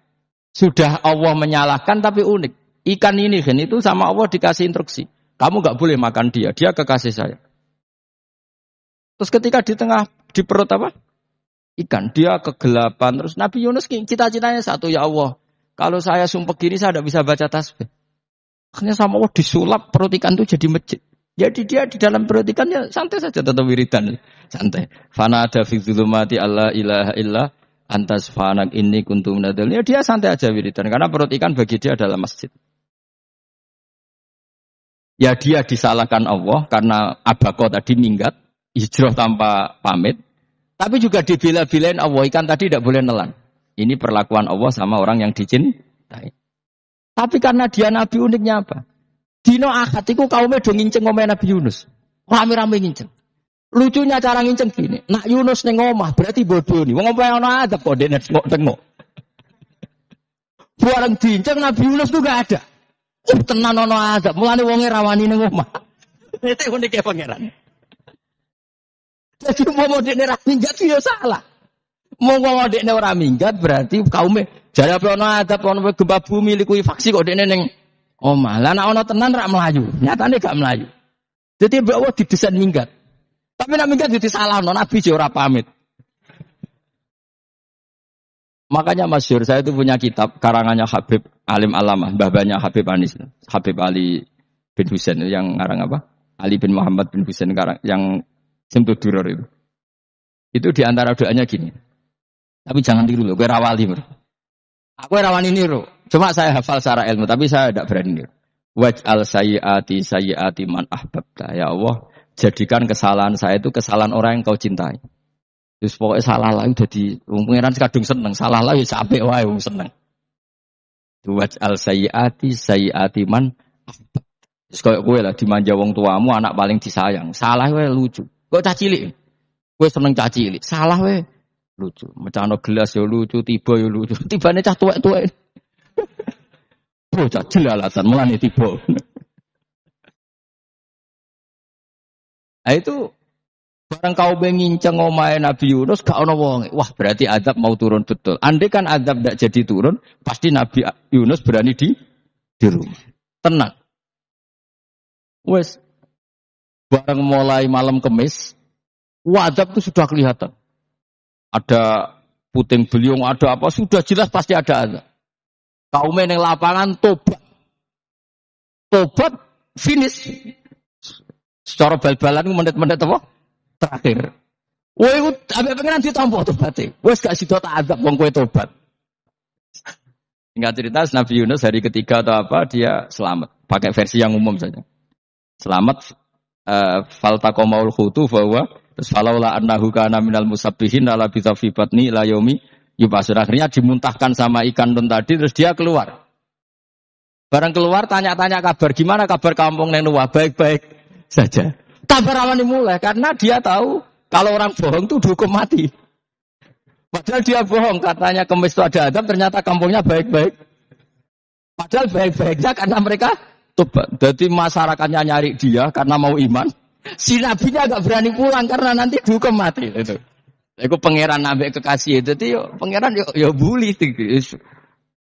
[SPEAKER 2] Sudah Allah menyalahkan tapi unik. Ikan ini kan itu sama Allah dikasih instruksi. Kamu gak boleh makan dia, dia kekasih saya. Terus ketika di tengah di perut apa? Ikan, dia kegelapan. Terus Nabi Yunus cita-citanya satu, ya Allah, kalau saya sumpah gini saya tidak bisa baca tasbih. Akhirnya sama Allah disulap perut ikan itu jadi masjid. Jadi dia di dalam perutikannya santai saja tetap wiridan. Santai. Fana ada fi zulumati Allah ilaha illa antas fanak ini kuntum nadal. Ya dia santai aja wiridan karena perut ikan bagi dia adalah masjid. Ya dia disalahkan Allah karena abako tadi minggat, hijrah tanpa pamit. Tapi juga dibela-belain Allah ikan tadi tidak boleh nelan. Ini perlakuan Allah sama orang yang dicintai. Tapi karena dia nabi uniknya apa? Dino akad itu kaum itu nginceng Nabi Yunus. Rame-rame nginceng. Lucunya cara nginceng gini, nak Yunus neng omah berarti bodoh nih. Wong ngomong ada adab kok dene tengok-tengok. Bareng diinceng Nabi Yunus tuh gak ada. Uh, tenan ana adab, mulane wonge rawani ning omah.
[SPEAKER 1] Itu unik ya pangeran.
[SPEAKER 2] Jadi mau mau dene ra minggat ya salah. Mau mau dene ora minggat berarti kaumnya jadi apa ada adab ana gempa bumi faksi kok dene neng omah. Oh, lah nek ana tenan rak melayu, nyatane gak melayu. Jadi Mbak Allah didesain minggat. Tapi nak minggat jadi salah, no, Nabi jauh pamit. Makanya mas masyur, saya itu punya kitab karangannya Habib Alim Alamah, banyak Habib Anis, Habib Ali bin Husain yang ngarang apa? Ali bin Muhammad bin Husain karang yang sentuh Duror itu. Itu diantara doanya gini. Tapi jangan tiru loh, gue rawali bro. Aku rawan ini loh. Cuma saya hafal secara ilmu, tapi saya tidak berani. Waj al sayyati sayyati man ahbabta. Ya Allah, jadikan kesalahan saya itu kesalahan orang yang kau cintai. Terus pokoknya salah lah di pengiran kadung seneng, salah lah ya sampai wae seneng. Waj al sayyati sayyati man ahbabta. Terus kayak gue lah dimanja wong tuamu anak paling disayang. Salah gue lucu. Gue caci cilik. Gue seneng caci Salah gue lucu. Mecano gelas ya lucu, tiba ya lucu. *laughs*
[SPEAKER 1] nih cah tuwek-tuwek. Bocah jelas alasan melani tiba. nah itu barang kau bengin omae Nabi Yunus gak ono wong.
[SPEAKER 2] Wah, berarti adab mau turun betul. Andai kan adab tidak jadi turun, pasti Nabi Yunus berani
[SPEAKER 1] di di rumah. Tenang. Wes barang mulai malam kemis, wadab itu sudah kelihatan.
[SPEAKER 2] Ada puting beliung, ada apa, sudah jelas pasti ada adab main yang lapangan tobat. Tobat finish. Secara bal-balan menit-menit apa? Terakhir. Wah, itu nanti pengen tobat tobatnya. Wes gak sih tak ada wong kue tobat. Ingat cerita, Nabi Yunus hari ketiga atau apa dia selamat. Pakai versi yang umum saja. Selamat uh, eh, faltakomaul khutu bahwa terus falaula annahu kana minal musabbihin ala bidafibatni la yaumi Yubasur. Akhirnya dimuntahkan sama ikan tun tadi, terus dia keluar. Barang keluar tanya-tanya kabar, gimana kabar kampung Nenua? Baik-baik saja. Kabar awan dimulai, karena dia tahu kalau orang bohong itu dihukum mati. Padahal dia bohong, katanya kemis itu ada adab, ternyata kampungnya baik-baik. Padahal baik-baiknya karena mereka tuh Jadi masyarakatnya nyari dia karena mau iman. Si nabinya agak berani pulang karena nanti dihukum mati. Itu. Iku pangeran ambek kekasih itu yo pangeran yo yo bully tuh.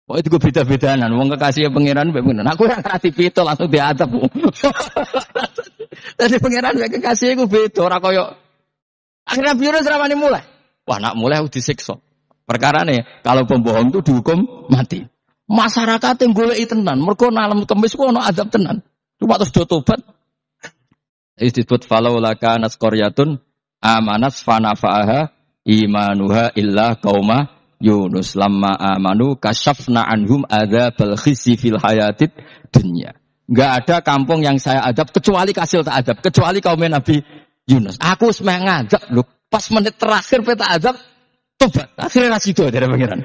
[SPEAKER 2] Oh itu gue beda bedanan. Wong kekasih ya pangeran mbek pangeran. Aku yang rati pito langsung diatap. Tadi *laughs* pangeran mbek kekasih gue beda Orang koyo Akhirnya biru ini mulai. Wah nak mulai aku disiksa. Perkara nih kalau pembohong itu dihukum mati. Masyarakat yang itu tenan, mergo nalam kemis gue no azab tenan. Cuma terus do tobat. Disebut falau laka naskoryatun amanas fanafa'aha imanuha illa kauma Yunus lama amanu kasafna anhum ada khizi fil hayatid Gak Enggak ada kampung yang saya adab kecuali kasil tak adab, kecuali kaum Nabi Yunus. Aku semang ngajak lu pas menit terakhir peta adab tobat. Akhirnya rasido dari pangeran.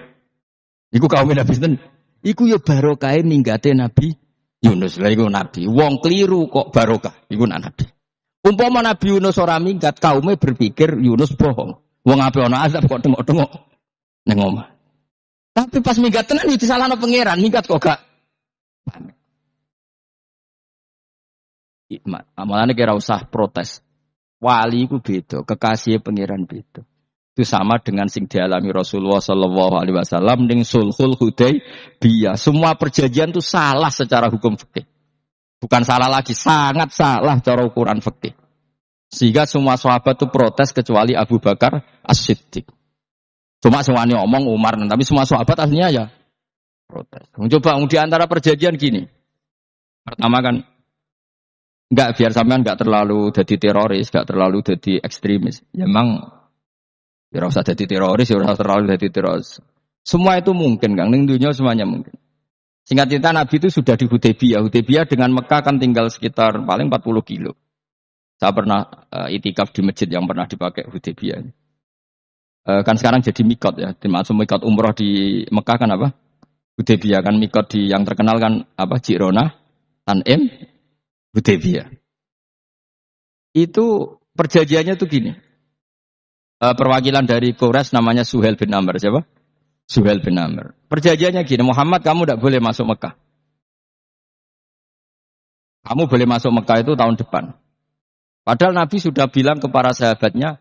[SPEAKER 2] Iku kaum Nabi Yunus. Iku yo barokah ninggate Nabi Yunus. Lah iku nabi. Wong keliru kok barokah. Iku nabi. Umpama Nabi Yunus orang minggat, kaumnya berpikir Yunus bohong. Wong ape ana azab kok
[SPEAKER 1] tengok-tengok ning Tapi pas migat tenan ya itu salah salahno pangeran, migat kok gak pamit. Amalane ah, kira usah
[SPEAKER 2] protes. Wali ku beda, kekasih pangeran beda. Itu sama dengan sing dialami Rasulullah Shallallahu Alaihi Wasallam ning sulhul hudaybiyah. Semua perjanjian itu salah secara hukum fikih. Bukan salah lagi, sangat salah cara ukuran fikih. Sehingga semua sahabat itu protes kecuali Abu Bakar As-Siddiq. Cuma semuanya omong Umar, tapi semua sahabat aslinya ya protes. Nah, coba di antara perjanjian gini. Pertama kan Enggak, biar sampean nggak terlalu jadi teroris, nggak terlalu jadi ekstremis. Ya memang, ya usah jadi teroris, ya usah terlalu jadi teroris. Semua itu mungkin, kan? Ning dunia semuanya mungkin. Singkat cerita Nabi itu sudah di Hudaybiyah. Hudaybiyah dengan Mekah kan tinggal sekitar paling 40 kilo. Saya pernah uh, itikaf di masjid yang pernah dipakai Hudaybiyah. Uh, kan sekarang jadi mikot ya. Termasuk mikot umroh di Mekah kan apa? Hudaybiyah kan mikot di yang terkenal kan apa? Jirona, Tanim, Hudaybiyah. Itu perjanjiannya tuh gini. Uh, perwakilan dari Quraisy namanya Suhel bin Amr siapa? Suhel bin Amr. Perjanjiannya gini, Muhammad kamu tidak boleh masuk Mekah. Kamu boleh masuk Mekah itu tahun depan. Padahal Nabi sudah bilang ke para sahabatnya,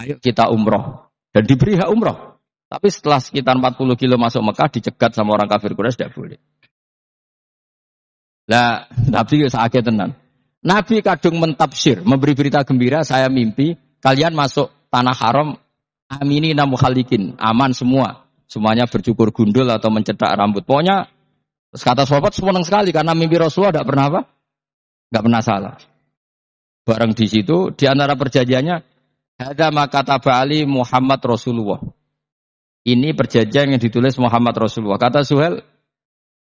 [SPEAKER 2] ayo kita umroh. Dan diberi hak umroh. Tapi setelah sekitar 40 kilo masuk Mekah, dicegat sama orang kafir Quraisy tidak boleh. Nah Nabi sakit tenang. Nabi kadung mentafsir, memberi berita gembira, saya mimpi, kalian masuk tanah haram, amini namu halikin, aman semua. Semuanya bercukur gundul atau mencetak rambut. Pokoknya, terus kata sahabat semuanya sekali, karena mimpi Rasulullah tidak pernah apa? Tidak pernah salah bareng di situ di antara perjanjiannya ada maka bali Muhammad Rasulullah. Ini perjanjian yang ditulis Muhammad Rasulullah. Kata Suhel,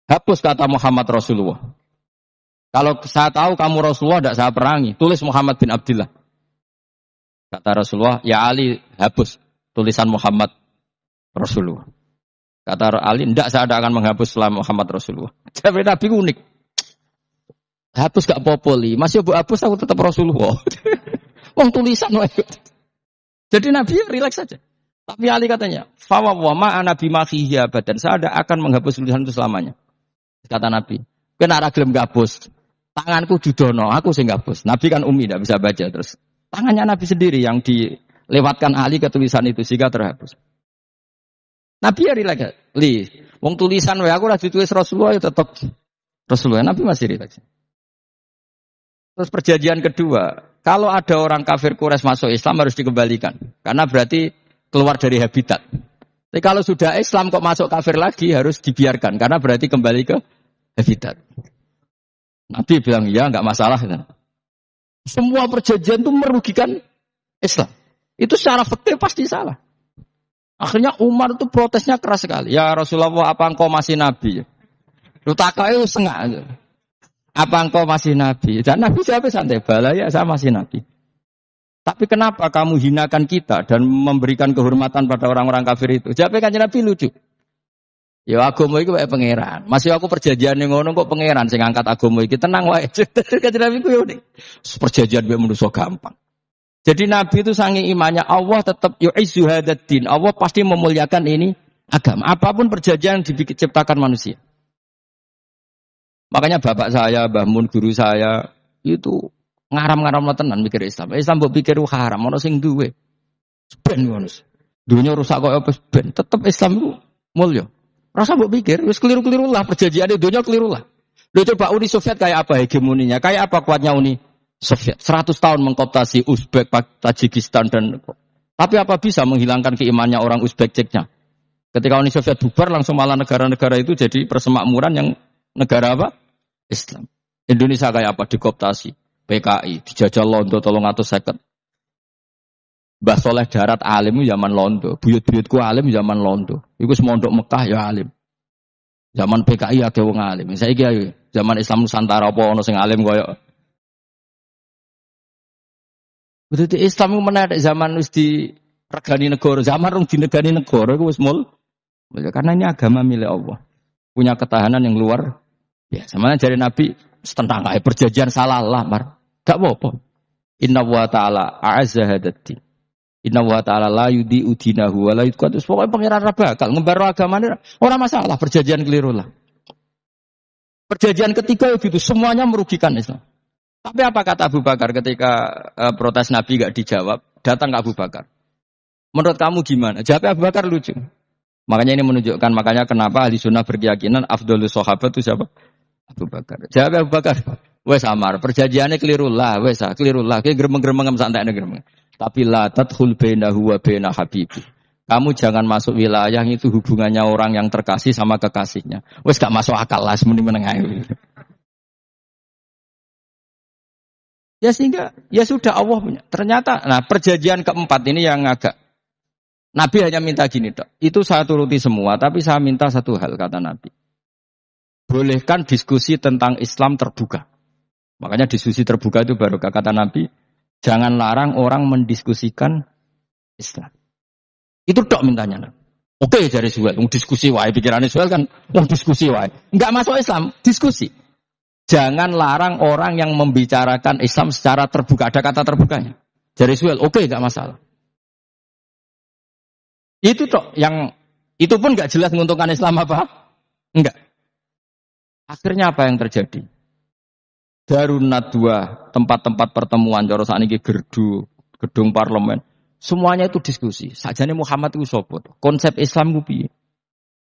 [SPEAKER 2] hapus kata Muhammad Rasulullah. Kalau saya tahu kamu Rasulullah, tidak saya perangi. Tulis Muhammad bin Abdullah. Kata Rasulullah, ya Ali, hapus tulisan Muhammad Rasulullah. Kata Ali, tidak saya tidak akan menghapus selama Muhammad Rasulullah. *laughs* Jadi Nabi unik. Hapus gak populi Masih Abu hapus aku tetap Rasulullah. *laughs* Wong tulisan wae. Jadi Nabi ya rileks saja. Tapi Ali katanya, nabi masih ya badan Saya ada akan menghapus tulisan itu selamanya. Kata Nabi, kenara gelem gak Tanganku Tanganku didono, aku sih gak hapus Nabi kan umi tidak bisa baca terus. Tangannya Nabi sendiri yang dilewatkan Ali ke tulisan itu sehingga terhapus.
[SPEAKER 1] Nabi ya rileks. Li, wong tulisan wae aku ora ditulis Rasulullah ya tetap Rasulullah. Nabi masih rileks. Terus perjanjian kedua,
[SPEAKER 2] kalau ada orang kafir Quraisy masuk Islam harus dikembalikan. Karena berarti keluar dari habitat. Tapi kalau sudah Islam kok masuk kafir lagi harus dibiarkan. Karena berarti kembali ke habitat. Nabi bilang, ya nggak masalah. Semua perjanjian itu merugikan Islam. Itu secara fakta pasti salah. Akhirnya Umar itu protesnya keras sekali. Ya Rasulullah, apa engkau masih Nabi? Lutaka itu sengak. Apa engkau masih nabi? Dan nabi siapa santai bala ya saya masih nabi. Tapi kenapa kamu hinakan kita dan memberikan kehormatan pada orang-orang kafir itu? Siapa kan nabi lucu? Ya agama itu kayak pangeran. Masih aku perjanjian yang ngono kok pangeran sing angkat agama iki tenang wae. *laughs* Kanjeng Nabi ku unik. Perjanjian mbek manusa gampang. Jadi Nabi itu sangi imannya Allah tetap yu'izu din. Allah pasti memuliakan ini agama. Apapun perjanjian yang diciptakan manusia. Makanya bapak saya, Mbah Mun, guru saya itu ngaram-ngaram tenan mikir Islam. Islam mbok pikir haram, ono sing duwe. Ben ngono. Dunia rusak kok apa ben, tetep Islam itu mulya. Rasa mbok pikir wis keliru-keliru lah perjanjian dunia keliru lah. itu coba Uni Soviet kayak apa hegemoninya? Kayak apa kuatnya Uni Soviet? 100 tahun mengkoptasi Uzbek, Tajikistan dan tapi apa bisa menghilangkan keimannya orang Uzbek Ceknya? Ketika Uni Soviet bubar langsung malah negara-negara itu jadi persemakmuran yang negara apa? Islam. Indonesia kayak apa? Dikoptasi. PKI. Dijajah Londo tolong atau second. Mbah Soleh Darat alim zaman Londo. Buyut-buyutku alim zaman Londo. Iku semondok Mekah ya alim. Zaman PKI ada wong alim. Saya kira ya, zaman Islam Nusantara apa ono sing alim koyo Berarti Islam itu menarik zaman wis di regani negara, zaman rung di negara negoro wis mul. Karena ini agama milik Allah. Punya ketahanan yang luar Ya, sama dari Nabi setentang kayak perjanjian salah lah, mar, Gak apa-apa. Inna wa ta'ala hadati. Inna wa ta'ala la yudi udhinahu wa la yudkatus. Pokoknya pengirahan rabakal. agama agamanya. Orang masalah perjanjian keliru lah. Perjanjian ketiga ya itu semuanya merugikan Islam. Tapi apa kata Abu Bakar ketika uh, protes Nabi gak dijawab? Datang ke Abu Bakar. Menurut kamu gimana? Jawabnya Abu Bakar lucu. Makanya ini menunjukkan makanya kenapa ahli sunnah berkeyakinan Abdul Sohabat itu siapa? Abu Bakar. Jawab Abu Bakar. Wes Amar, perjanjiannya keliru lah, wes ah, keliru lah. Kayak gremeng-gremeng santai gremeng. Tapi la tadkhul bainahu wa baina habibi. Kamu jangan masuk wilayah itu hubungannya orang yang terkasih sama kekasihnya. Wes gak masuk akal lah, semuanya
[SPEAKER 1] menengah. Ya sehingga ya sudah Allah punya. Ternyata nah perjanjian keempat ini yang agak Nabi hanya minta
[SPEAKER 2] gini, dok. Itu saya turuti semua, tapi saya minta satu hal kata Nabi bolehkan diskusi tentang Islam terbuka. Makanya diskusi terbuka itu baru kata Nabi, jangan larang orang mendiskusikan Islam. Itu dok mintanya Oke okay, dari Suhail, diskusi wae pikirannya Suhail kan, mau diskusi wae. Enggak masuk Islam, diskusi. Jangan larang orang yang membicarakan Islam secara terbuka. Ada kata
[SPEAKER 1] terbukanya. Dari oke okay, enggak masalah. Itu dok yang itu pun enggak jelas menguntungkan Islam apa? Enggak.
[SPEAKER 2] Akhirnya apa yang terjadi? Darun Nadwa, tempat-tempat pertemuan, cara saat ini gerdu, gedung parlemen, semuanya itu diskusi. Sajane Muhammad itu sobat, konsep Islam itu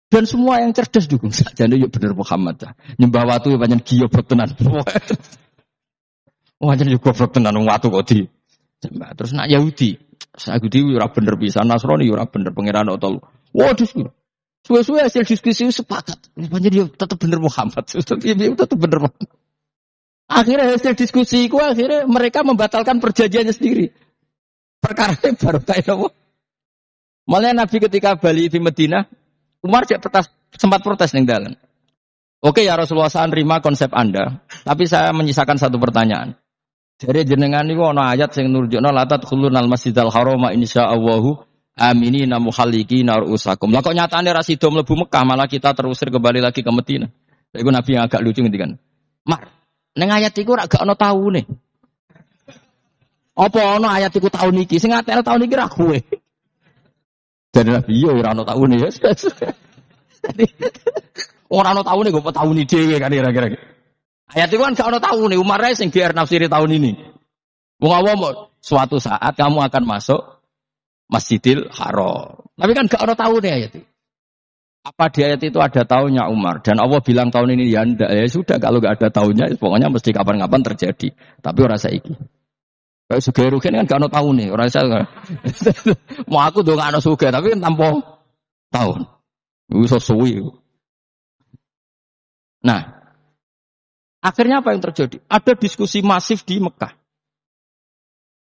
[SPEAKER 2] Dan semua yang cerdas juga, sajane yuk ya bener Muhammad. Ya. Nyembah watu ya banyak giyo tenan. Wajar juga goblok tenan watu kok di. Terus nak Yahudi, Yahudi yuk bener bisa Nasrani yuk bener pengirahan otol. Waduh, Suwe-suwe hasil diskusi sepakat. Panjang dia tetap bener Muhammad. Dia tetap bener Muhammad. Akhirnya hasil diskusi itu akhirnya mereka membatalkan perjanjiannya sendiri. Perkara ini baru kayak apa? Malah Nabi ketika balik di Medina, Umar cek petas, sempat protes nih dalam. Oke ya Rasulullah saya terima konsep Anda, tapi saya menyisakan satu pertanyaan. Jadi jenengan ini ono ayat yang nurjono latat khulun al masjidal haroma insya Allahu amini namu haliki narusakum. Lah kok nyatane ra sida mlebu Mekah malah kita terusir kembali lagi ke Medina. Iku Nabi yang agak lucu kan. Mar, ning ayat iku ra gak ana taune. Apa ana ayat iku taun iki? Sing ngatene taun iki ra kowe. Jadi Nabi yo ora ana taune ya. *laughs* Jadi ora ana taune kok taun iki dhewe kan kira-kira. Ayat itu kan gak tahu taune, Umar sing biar nafsiri tahun ini. Wong awam suatu saat kamu akan masuk Masjidil Haram. Tapi kan gak ada tahun ya itu. Apa di ayat itu ada tahunnya Umar? Dan Allah bilang tahun ini ya enggak. ya sudah kalau gak ada tahunnya ya pokoknya mesti kapan-kapan terjadi. Tapi orang saya iki. Kayak suge rugen kan gak ada tahun nih orang saya. *laughs* Mau aku dong gak ada suge tapi kan tanpa
[SPEAKER 1] tahun. Itu suwi. Nah, akhirnya apa yang terjadi? Ada diskusi masif di Mekah.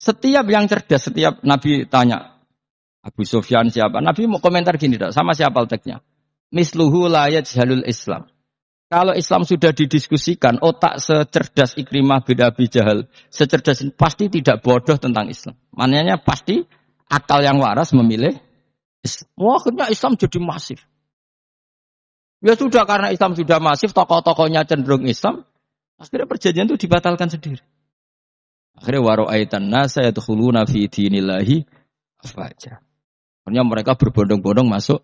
[SPEAKER 2] Setiap yang cerdas, setiap Nabi tanya, Abu Sufyan siapa? Nabi mau komentar gini dong, Sama siapa teksnya? Misluhu layat jalul Islam. Kalau Islam sudah didiskusikan, otak secerdas Ikrimah bin Abi secerdas pasti tidak bodoh tentang Islam. Maknanya pasti akal yang waras memilih Islam. Wah, akhirnya Islam jadi masif. Ya sudah, karena Islam sudah masif, tokoh-tokohnya cenderung Islam, akhirnya perjanjian itu dibatalkan sendiri. Akhirnya waro'aitan nasa yadkhuluna fi dinilahi afajah karena mereka berbondong-bondong masuk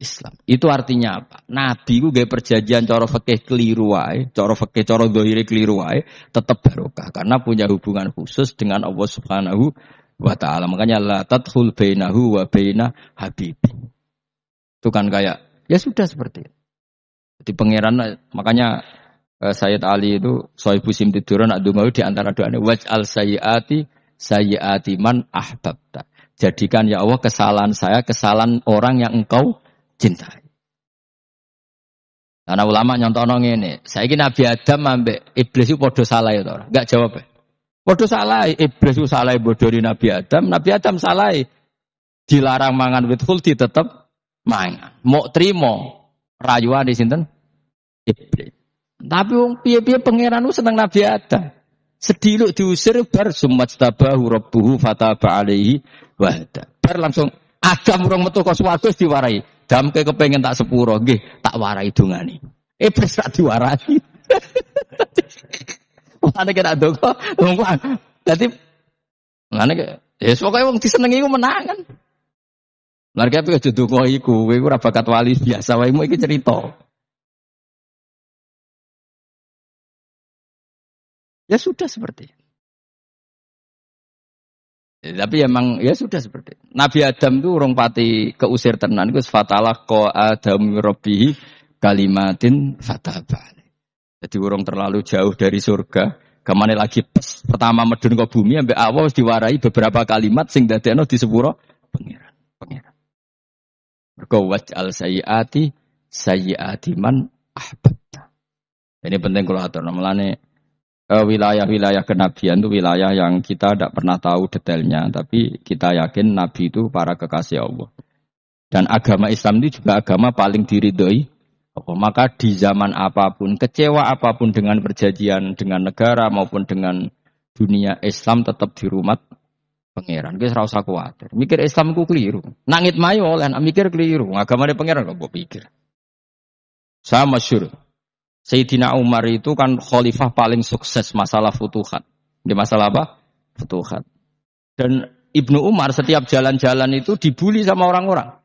[SPEAKER 2] Islam. Itu artinya apa? Nabi itu gak perjanjian coro fakih keliru wae, coro fakih coro dohiri keliru wae, tetap barokah karena punya hubungan khusus dengan Allah Subhanahu wa taala. Makanya la tadkhul bainahu wa baina habibi. Itu kan kayak ya sudah seperti itu. Jadi pangeran makanya eh, Sayyid Ali itu Sohibu tiduran nak diantara di antara doanya waj al sayyati sayyati man ahbabta. Jadikan ya Allah kesalahan saya, kesalahan orang yang engkau cintai. Karena ulama nong ini, saya kira Nabi Adam ambek iblis itu bodoh salah ya itu, nggak jawab. ya. Bodoh salah, iblis itu salah bodoh Nabi Adam, Nabi Adam salah. Dilarang mangan with khulti tetap mangan. Mau terima rayuan di sinten iblis. Tapi wong piye-piye pangeran seneng Nabi Adam. Sedih lu diusir bar tabahu rabbuhu fataba alaihi wahda. Bar langsung Adam urung metu ka swarga diwarai. dam ke kepengen tak sepuro nggih, tak warai dungane. Iblis tak diwarai. *laughs* Mulane kena donga, wong Dadi
[SPEAKER 1] mulane ya pokoke wong disenengi iku menang kan. Mereka pikir jodoh kau iku, gue rabakat wali biasa, waimu iki cerita. Ya sudah seperti itu. Ya, tapi emang ya sudah seperti itu. Nabi Adam tuh orang pati keusir tenan
[SPEAKER 2] itu fatalah ko Adam robihi kalimatin fatabah. Jadi orang terlalu jauh dari surga. Kemana lagi pes, pertama medun ke bumi sampai awal diwarai beberapa kalimat sing dadekno di sepuro pangeran. Pangeran. Mergo al sayyati sayyati man ahbabta. Ini penting kalau aturan melane. Eh, wilayah-wilayah kenabian itu wilayah yang kita tidak pernah tahu detailnya, tapi kita yakin nabi itu para kekasih Allah. Dan agama Islam itu juga agama paling diridhoi. Oh, maka di zaman apapun, kecewa apapun dengan perjanjian dengan negara maupun dengan dunia Islam tetap di rumah pangeran. Gue serasa khawatir. Mikir Islam ku keliru. Nangit mayo oleh, mikir keliru. Agama dia pangeran kok gue pikir. sama masyur. Sayyidina Umar itu kan khalifah paling sukses masalah futuhat. Di masalah apa? Futuhat. Dan Ibnu Umar setiap jalan-jalan itu dibully sama orang-orang.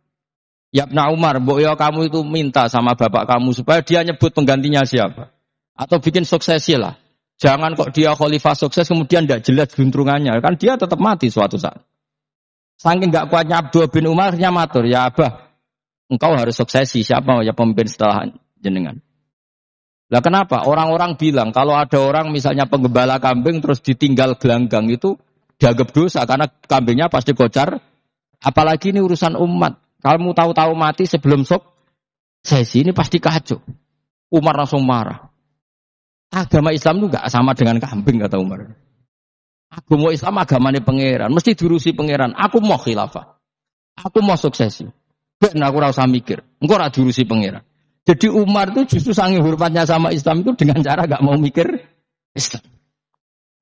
[SPEAKER 2] Ya Yabna Umar, mbok yo ya, kamu itu minta sama bapak kamu supaya dia nyebut penggantinya siapa. Atau bikin suksesi lah. Jangan kok dia khalifah sukses kemudian tidak jelas guntrungannya. Kan dia tetap mati suatu saat. Saking gak kuatnya Abdul bin Umar, matur. Ya Abah, engkau harus suksesi. Siapa ya pemimpin setelah jenengan. Lah kenapa? Orang-orang bilang kalau ada orang misalnya penggembala kambing terus ditinggal gelanggang itu dianggap dosa karena kambingnya pasti kocar. Apalagi ini urusan umat. Kamu tahu-tahu mati sebelum sok sesi ini pasti kacau. Umar langsung marah. Agama Islam itu nggak sama dengan kambing kata Umar. Aku mau Islam agamanya pangeran, mesti dirusi pangeran. Aku mau khilafah. Aku mau suksesi. Ben aku rasa mikir. Engkau rasa dirusi pangeran. Jadi Umar itu justru sangat hormatnya sama Islam itu dengan cara gak mau mikir Islam.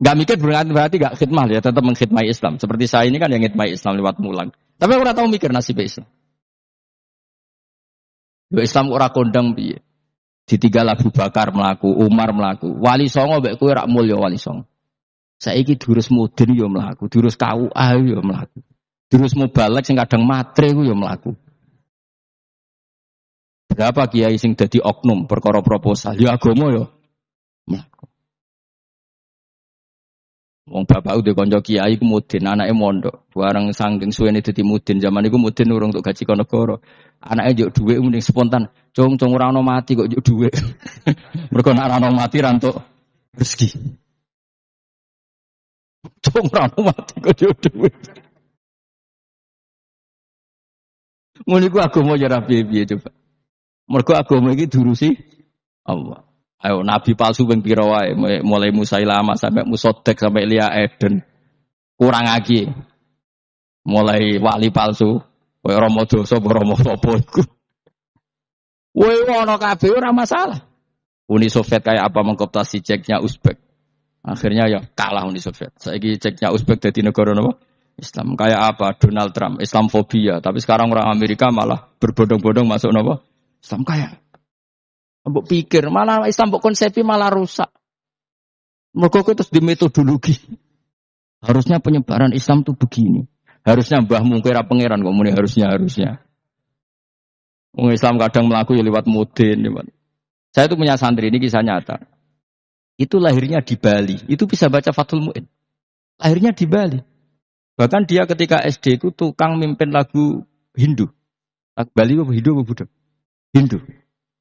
[SPEAKER 2] Gak mikir berarti berarti gak khidmah ya tetap mengkhidmai Islam. Seperti saya ini kan yang khidmai Islam lewat mulang. Tapi aku tau mikir nasib Islam. Lu Islam ora kondang piye. tiga Abu Bakar melaku, Umar melaku, Wali Songo baik kue rak mulya Wali Songo. Saiki durus mudin yo melaku, durus KUA yo melaku. Durus mubalek sing kadang matre ku yo melaku.
[SPEAKER 1] Berapa kiai sing dadi oknum perkara proposal? Ya agama ya. Wong bapak udah konco kiai
[SPEAKER 2] ku mudin, anaknya mondok. barang sangking suwene dadi mudin, zaman iku mudin urung untuk gaji kono koro. Anaknya juk duit mending spontan. Cung cung ora mati kok juk duit. *laughs* Mergo nek
[SPEAKER 1] ora mati rantuk rezeki. *laughs* Cung rano mati kok juk duit. *laughs* Mungkin aku mau ya rapi coba. Mergo agama iki durusi Allah. Ayo
[SPEAKER 2] nabi palsu Beng pira wae, mulai Musailama sampai Musodek sampai Lia Eden. Kurang lagi. Mulai wali palsu, kowe Rama dosa apa Rama apa iku. Wono Kafe ora masalah. Uni Soviet kayak apa mengkoptasi ceknya Uzbek. Akhirnya ya kalah Uni Soviet. Saiki ceknya Uzbek dari negara Nova, Islam kayak apa Donald Trump Islamfobia tapi sekarang orang Amerika malah berbondong-bondong masuk nopo Islam kaya. Mbok pikir malah Islam mbok konsepi malah rusak. Mergo terus di metodologi. Harusnya penyebaran Islam tuh begini. Harusnya Mbah Mungkira pangeran kok muni harusnya harusnya. Wong Islam kadang melaku ya lewat mudin, lewat. Saya itu punya santri ini kisah nyata. Itu lahirnya di Bali. Itu bisa baca Fathul Mu'in. Lahirnya di Bali. Bahkan dia ketika SD itu tukang mimpin lagu Hindu. Lagu
[SPEAKER 1] Bali apa Hindu apa Buddha? Hindu.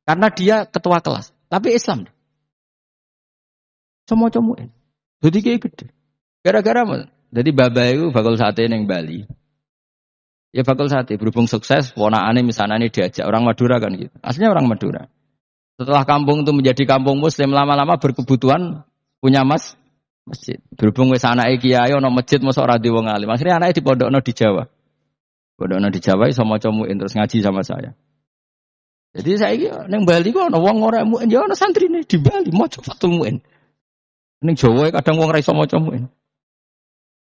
[SPEAKER 1] Karena dia ketua kelas. Tapi Islam. semua cemoin Jadi kayak gede. Gara-gara Jadi
[SPEAKER 2] babai itu bakal sate yang Bali. Ya bakal sate. Berhubung sukses, aneh misalnya diajak. Orang Madura kan gitu. Aslinya orang Madura. Setelah kampung itu menjadi kampung muslim, lama-lama berkebutuhan punya mas masjid. Berhubung wis iki ayo ana masjid mosok ora wong alim. Akhire anake dipondokno di Jawa. Pondokno di Jawa iso maca terus ngaji sama
[SPEAKER 1] saya. Jadi saya ini neng Bali kok ada orang ora muen ya santri nih di Bali mau coba Muin. Neng Jawa kadang uang raiso mau coba muen.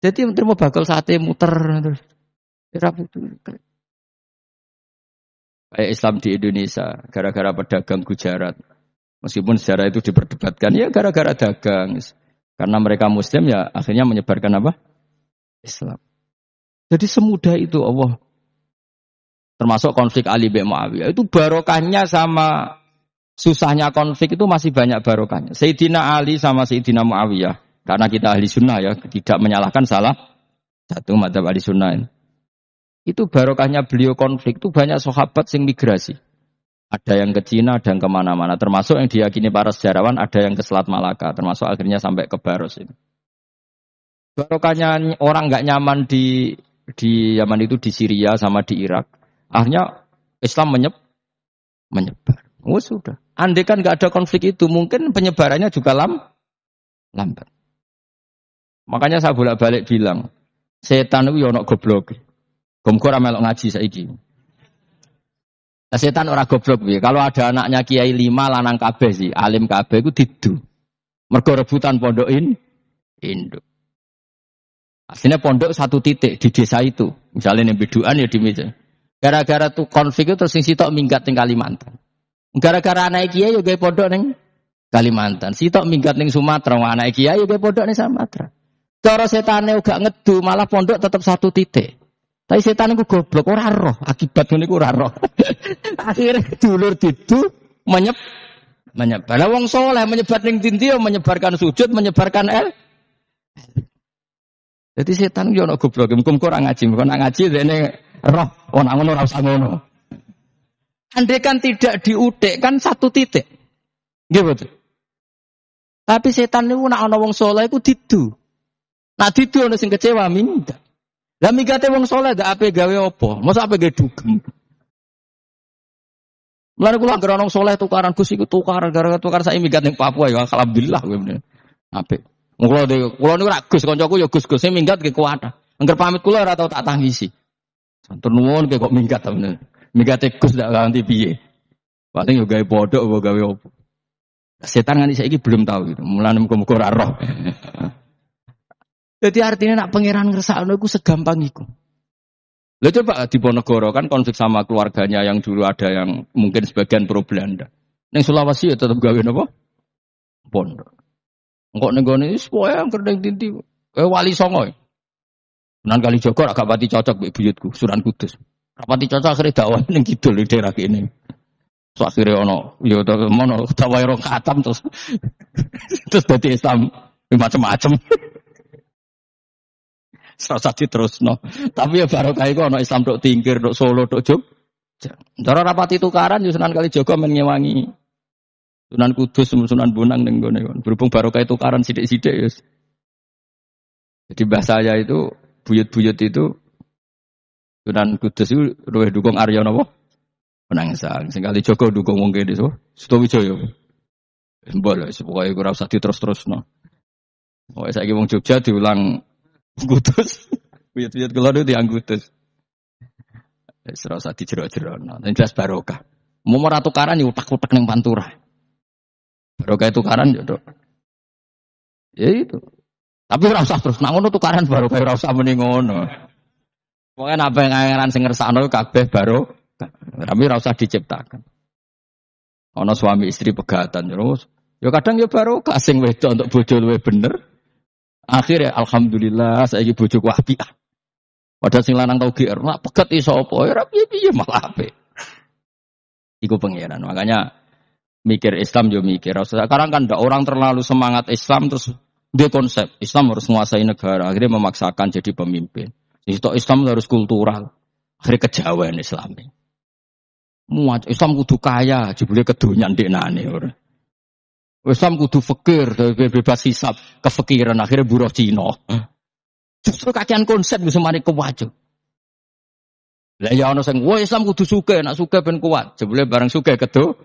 [SPEAKER 1] Jadi mau bakal sate muter terus. Ora
[SPEAKER 2] Kayak Islam di Indonesia gara-gara pedagang Gujarat. Meskipun sejarah itu diperdebatkan ya gara-gara dagang. Karena mereka muslim ya akhirnya menyebarkan apa? Islam. Jadi semudah itu Allah Termasuk konflik Ali bin Muawiyah. Itu barokahnya sama susahnya konflik itu masih banyak barokahnya. Sayyidina Ali sama Sayyidina Muawiyah. Karena kita ahli sunnah ya, tidak menyalahkan salah satu mata ahli sunnah. Ini. Itu barokahnya beliau konflik itu banyak sahabat sing migrasi. Ada yang ke Cina, ada yang kemana-mana. Termasuk yang diyakini para sejarawan, ada yang ke Selat Malaka. Termasuk akhirnya sampai ke Baros ini. Barokahnya orang nggak nyaman di di Yaman itu di Syria sama di Irak. Akhirnya Islam menyeb menyebar. Oh sudah. Andai kan nggak ada konflik itu, mungkin penyebarannya juga lam, lambat. Makanya saya bolak-balik bilang, setan itu yonok ya goblok. Gomkor melok ngaji saiki. Nah, setan orang goblok ya. Kalau ada anaknya kiai lima lanang kabeh sih, alim kabeh itu didu. Mergo rebutan pondok ini, induk. Aslinya pondok satu titik di desa itu. Misalnya yang beduan ya di meja. Gara-gara tuh konflik itu terus sing sitok minggat ning Kalimantan. Gara-gara anak kiai yo gawe pondok ning Kalimantan. Sitok minggat ning Sumatera, anak kiai yo gawe pondok ning Sumatera. Cara setane uga ngedu, malah pondok tetap satu titik. Tapi setan itu goblok, orang roh. Akibat ini orang roh. *laughs* Akhirnya dulur didu menyeb, menyebar. Kalau wong soleh menyebar ning tinti, menyebarkan sujud, menyebarkan el. Jadi setan itu goblok, Mungkin kurang ngaji, orang ngaji ini roh. ora oh, ngono ora usah ngono. Andai kan tidak diutik kan satu titik. Nggih betul. Tapi setan niku nak ana wong saleh iku didu. Nak didu ana sing kecewa minta Lah migate wong saleh gak ape gawe apa? Masa ape gawe dugem. Mulane kula anggere ana saleh tukaran Gus iku tukar gara-gara tukar saya minggat ning Papua ya alhamdulillah kowe meneh. Apik. Wong kula niku kula niku rak Gus kancaku ya Gus-Gus sing minggat ke kuwata. Angger pamit kula ora tau tak tangisi. Santur nuwun kok minggat ta bener. Minggat Gus ndak ganti piye. Paling yo gawe bodoh gue gawe opo. Setan saya saiki belum tahu gitu. Mulane muga-muga ora roh. *laughs* Jadi artinya nak pangeran ngersakno iku segampang iku. Lalu coba di Bonegoro kan konflik sama keluarganya yang dulu ada yang mungkin sebagian pro Belanda. Neng Sulawesi ya tetap gawe apa? Pondok. Engkau nenggone ini semua yang kerdeng tinti. Eh wali songo. E. Sunan Joko agak pati cocok mbek buyutku, Sunan Kudus. Rapati cocok akhirnya dakwah ning gitu di daerah ini. So akhirnya ono tuh ya, mono dakwah orang katam terus *laughs* terus dari Islam macam-macam. Serasa *laughs* terus no. Tapi ya baru kali gue ono Islam dok tingkir dok Solo dok Jog. Cara rapati tukaran ya, Sunan Joko menyewangi Sunan Kudus, Sunan Bonang neng gue ya. Berhubung baru kayak tukaran sidik-sidik ya. Jadi bahasa saya itu buyut-buyut itu Sunan Kudus itu luwih dukung Arya napa? Penangsang. Sing kali Joko dukung wong kene so. Sutowijoyo. Mbok lho pokoke ora usah diterus-terusno. saya saya wong Jogja diulang Kudus. *laughs* Buyut-buyut keluar itu diang Kudus. Serasa ora usah dijero no jelas Baroka, Mau meratuk tukaran itu ya utak-utak pantura. Baroka itu karan jodoh, ya, ya itu. Tapi rasa terus nak ngono tukaran baru kayak rasa usah muni ngono. yang yang ngaran sing ngersakno kabeh baru tapi rasa diciptakan. Ono suami istri pegatan terus ya Yo ya kadang ya baru kasing wedok untuk bojo luwe bener. Akhirnya alhamdulillah saiki bojo ku apik. Padahal sing lanang tau GR, nak pegat iso apa? Ya piye malah apik. Iku pengiran. Makanya mikir Islam yo ya mikir. Sekarang kan ndak orang terlalu semangat Islam terus dia konsep Islam harus menguasai negara, akhirnya memaksakan jadi pemimpin. Islam harus kultural, akhirnya kejawen Islam. Muat Islam kudu kaya, jebule kedonyan di ora. Islam kudu fakir, bebas hisap, kefikiran akhirnya buruh Cina. Justru kakian konsep bisa mari kewajib. Lah ya ana sing wah Islam kudu suka, nak suka ben kuat. Jebule bareng suka kedo.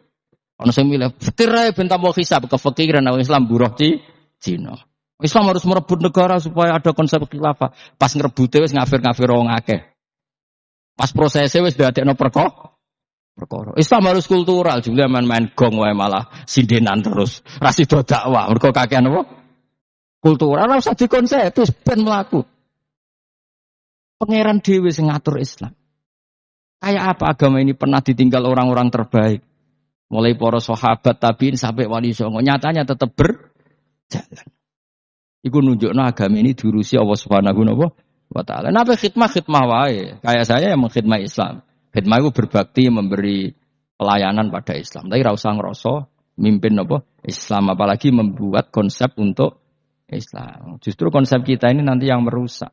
[SPEAKER 2] Ana sing milih fakir ae ben tambah hisap kefikiran orang Islam buruh cino. Cina. Islam harus merebut negara supaya ada konsep khilafah. Pas ngerebut wis ngafir-ngafir wong akeh. Pas prosesnya wis dadekno perkoh, Perkoro. Islam harus kultural, juga main-main gong wae malah sindenan terus. do
[SPEAKER 1] dakwah, mergo kakean apa? Kultural ora usah dikonsep, terus ben mlaku. Pangeran dewi sing ngatur Islam. Kayak apa agama ini pernah
[SPEAKER 2] ditinggal orang-orang terbaik? Mulai para sahabat tabiin sampai wali songo. Nyatanya tetap berjalan. Iku nunjukno agama ini diurusi Allah Subhanahu wa taala. Napa nah, khidmah khidmah wae. Kayak saya yang mengkhidmah Islam. Khidmah itu berbakti memberi pelayanan pada Islam. Tapi ra usah mimpin apa Islam apalagi membuat konsep untuk Islam. Justru konsep kita ini nanti yang merusak.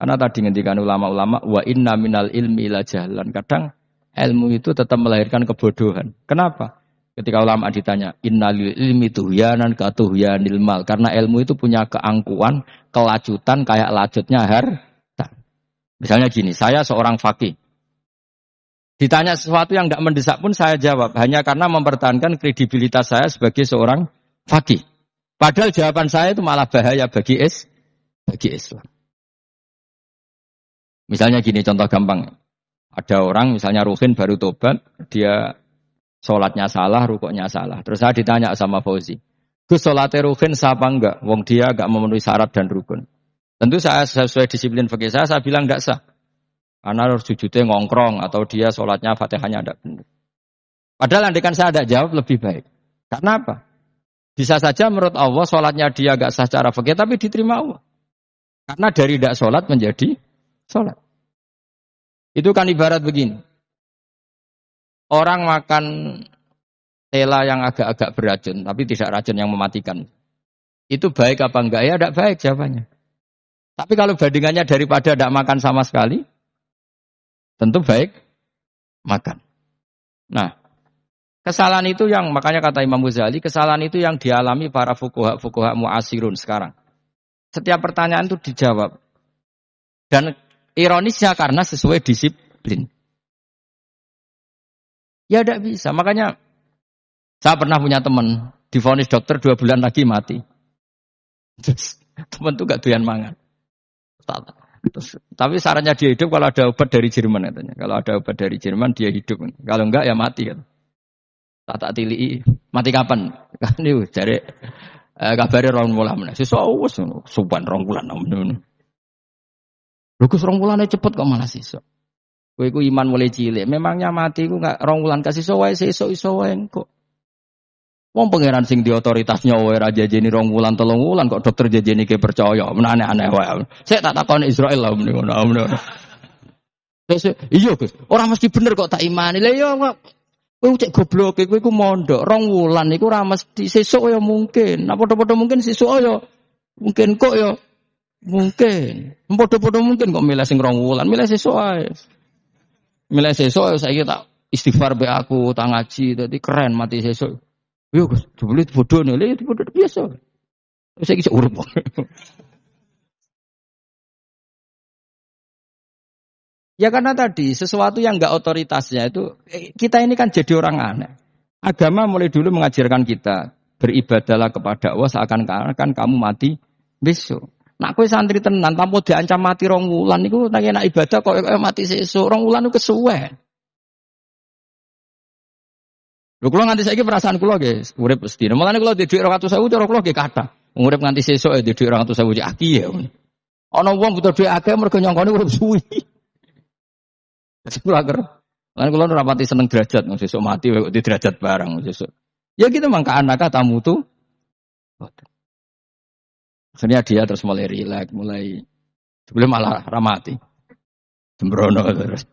[SPEAKER 2] Karena tadi ngendikan ulama-ulama wa inna minal ilmi ila jahlan. Kadang ilmu itu tetap melahirkan kebodohan. Kenapa? Ketika ulama ditanya, innalil ilmi tuhyanan katuhyanil mal. Karena ilmu itu punya keangkuhan, kelajutan kayak lajutnya harta. Misalnya gini, saya seorang fakih. Ditanya sesuatu yang tidak mendesak pun saya jawab. Hanya karena mempertahankan kredibilitas saya sebagai seorang fakih. Padahal jawaban saya itu malah bahaya bagi is, bagi Islam. Misalnya gini contoh gampang. Ada orang misalnya Ruhin baru tobat, dia Sholatnya salah, rukuknya salah. Terus saya ditanya sama Fauzi, Gus sholatnya rukun siapa enggak? Wong dia enggak memenuhi syarat dan rukun. Tentu saya sesuai disiplin fakir saya, saya bilang enggak sah. Karena harus sujudnya ngongkrong atau dia sholatnya fatihahnya enggak benar. Padahal andikan saya ada jawab lebih baik. Karena apa? Bisa saja menurut Allah sholatnya dia enggak sah secara fakir tapi diterima Allah. Karena dari tidak sholat menjadi sholat. Itu kan ibarat begini. Orang makan tela yang agak-agak beracun, tapi tidak racun yang mematikan. Itu baik apa enggak? Ya tidak baik jawabannya. Tapi kalau bandingannya daripada tidak makan sama sekali, tentu baik makan. Nah, kesalahan itu yang makanya kata Imam Ghazali, kesalahan itu yang dialami para fukuha-fukuha muasirun sekarang. Setiap pertanyaan itu dijawab.
[SPEAKER 1] Dan ironisnya karena sesuai disiplin. Ya tidak bisa. Makanya saya pernah punya teman difonis
[SPEAKER 2] dokter dua bulan lagi mati. Terus, teman tuh gak doyan mangan. Terus, tapi sarannya dia hidup kalau ada obat dari Jerman katanya. Kalau ada obat dari Jerman dia hidup. Kalau enggak ya mati kan. Tak tak tili. Mati kapan? *laughs* Kan itu cari eh, kabarnya rong bulan mana? Si awas, suban rong bulan namun. Lukus rong bulannya cepet kok malah sisa. Kowe iku iman mulai cilik. Memangnya mati iku gak rong wulan kasih sowae sesuk iso wae engko.
[SPEAKER 1] Wong pangeran sing di
[SPEAKER 2] otoritasnya wae raja jeni rong wulan telung wulan kok dokter jajeni ke percaya. Menane aneh wae. Saya tak takon Israel lah muni ngono. Terus iya Gus, ora mesti bener kok tak imani. Lah iya kowe cek goblok kowe iku mondok rong wulan iku ora mesti sesuk ya mungkin. Nah padha-padha mungkin sesuk ya mungkin kok ya mungkin. Padha-padha mungkin kok milih sing rong wulan, milih sesuk ae. Milih sesuk saya kira istighfar be aku, tak ngaji, keren mati sesok. Yo Gus, dibeli bodoh
[SPEAKER 1] nih, lihat bodoh biasa. Saya kira urut urip. Ya karena tadi sesuatu yang nggak otoritasnya
[SPEAKER 2] itu eh, kita ini kan jadi orang aneh. Agama mulai dulu mengajarkan kita beribadalah kepada Allah seakan-akan kamu mati besok. Nak kue santri tenan, tanpa diancam mati rong wulan, itu tak enak ibadah kok mati sesuk, rong wulan itu kesuwen.
[SPEAKER 1] Lho kula nganti saiki perasaan kula nggih urip sedina. Mulane kula
[SPEAKER 2] di dhuwit 200.000 cara kula nggih kathah. Urip nganti sesuk di dhuwit satu iki aki ya. Ana wong butuh dhuwit akeh mergo nyongkone urip suwi. Dadi *laughs* kula ker. Mulane kula ora pati seneng derajat sesuk mati kok di derajat barang sesuk. Ya kita gitu, mangka anak tamu tuh.
[SPEAKER 1] Sebenarnya dia terus mulai rileks, mulai sebelum malah ramati. Sembrono terus.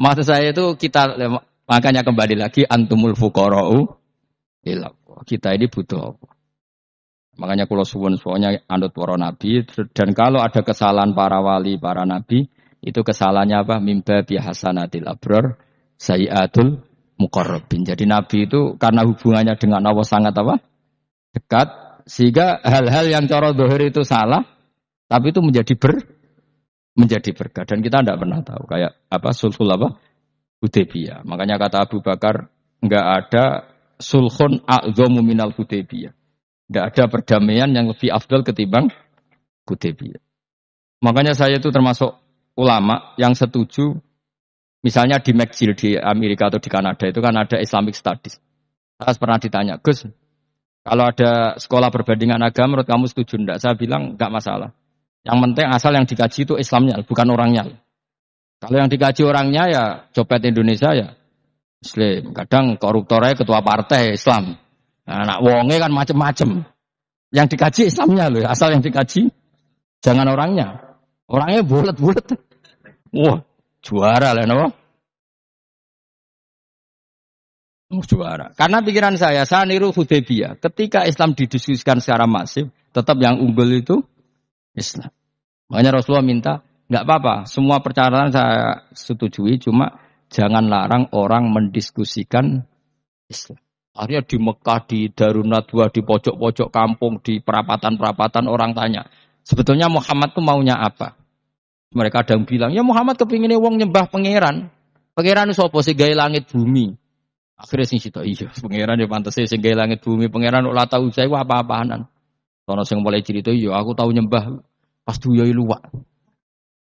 [SPEAKER 2] Maksud saya itu kita makanya kembali lagi antumul fuqara'u Kita ini butuh Makanya kalau suwun suwonya anut para nabi dan kalau ada kesalahan para wali, para nabi, itu kesalahannya apa? Mimba bihasanatil abror sayiatul muqarrabin. Jadi nabi itu karena hubungannya dengan Allah sangat apa? dekat sehingga hal-hal yang cara dohir itu salah, tapi itu menjadi ber menjadi berkah. Dan kita tidak pernah tahu kayak apa sulhul apa Hudaybiyah. Makanya kata Abu Bakar nggak ada sulhun a'zamu minal Hudaybiyah. Tidak ada perdamaian yang lebih afdal ketimbang Hudaybiyah. Makanya saya itu termasuk ulama yang setuju misalnya di McGill di Amerika atau di Kanada itu kan ada Islamic Studies. Saya pernah ditanya, Gus, kalau ada sekolah perbandingan agama, menurut kamu setuju tidak? Saya bilang nggak masalah. Yang penting asal yang dikaji itu Islamnya, bukan orangnya. Kalau yang dikaji orangnya ya copet Indonesia ya Muslim. Kadang koruptornya ketua partai Islam. Anak nah, wonge kan macem-macem. Yang dikaji Islamnya loh, asal yang dikaji
[SPEAKER 1] jangan orangnya. Orangnya bulat-bulat. Wah, juara lah no. juara. Karena pikiran saya,
[SPEAKER 2] saya niru Hudaybiyah. Ketika Islam didiskusikan secara masif, tetap yang unggul itu Islam. Makanya Rasulullah minta, nggak apa-apa, semua percaraan saya setujui, cuma jangan larang orang mendiskusikan Islam. Akhirnya di Mekah, di Darun di pojok-pojok kampung, di perapatan-perapatan orang tanya, sebetulnya Muhammad tuh maunya apa? Mereka ada yang bilang, ya Muhammad kepinginnya wong nyembah pangeran. Pangeran itu apa sih? Gaya langit bumi. Akhirnya sing sitok iya, pangeran ya pantas sing langit bumi, pangeran ora tau saya iku apa-apaanan. Tono sing mulai cerita iya, aku tau nyembah pas duyoi luwak.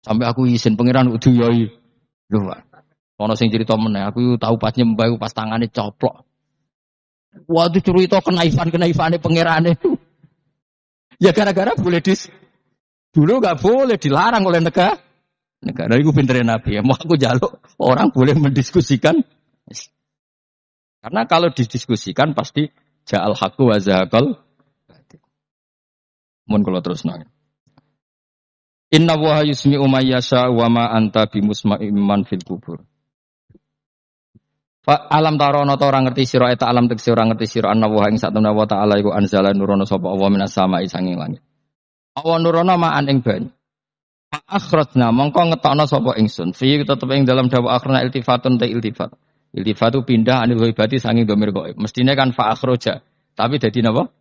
[SPEAKER 2] Sampai aku izin pangeran duyoi luwak. Tono sing cerita meneh, aku tau pas nyembah pas tangane coplok. Waduh cerita kenaifan pangeran pangerane. *laughs* ya gara-gara boleh dis dulu gak boleh dilarang oleh negara. Negara itu pinterin Nabi ya. Mau aku jaluk orang boleh mendiskusikan karena kalau didiskusikan pasti ja'al haqqu wa zahaqal Mun kalau terus nangin. Inna wa yusmi umayyasha wa ma anta bimusma'iman fil kubur. Fa alam tarono ta ora ngerti sira eta alam teks ora ngerti sira anna wa ing satemene wa ta'ala iku anzala nurono sapa Allah minas sama'i sanging langit. Awa nurono ma'an ing banyu. Fa akhrajna mongko ngetokno sapa ingsun fi tetep ing dalam dawa akhrona iltifatun ta iltifat itu pindah anil ghaibati sangi domir goib. Mestinya kan roja, Tapi jadi apa?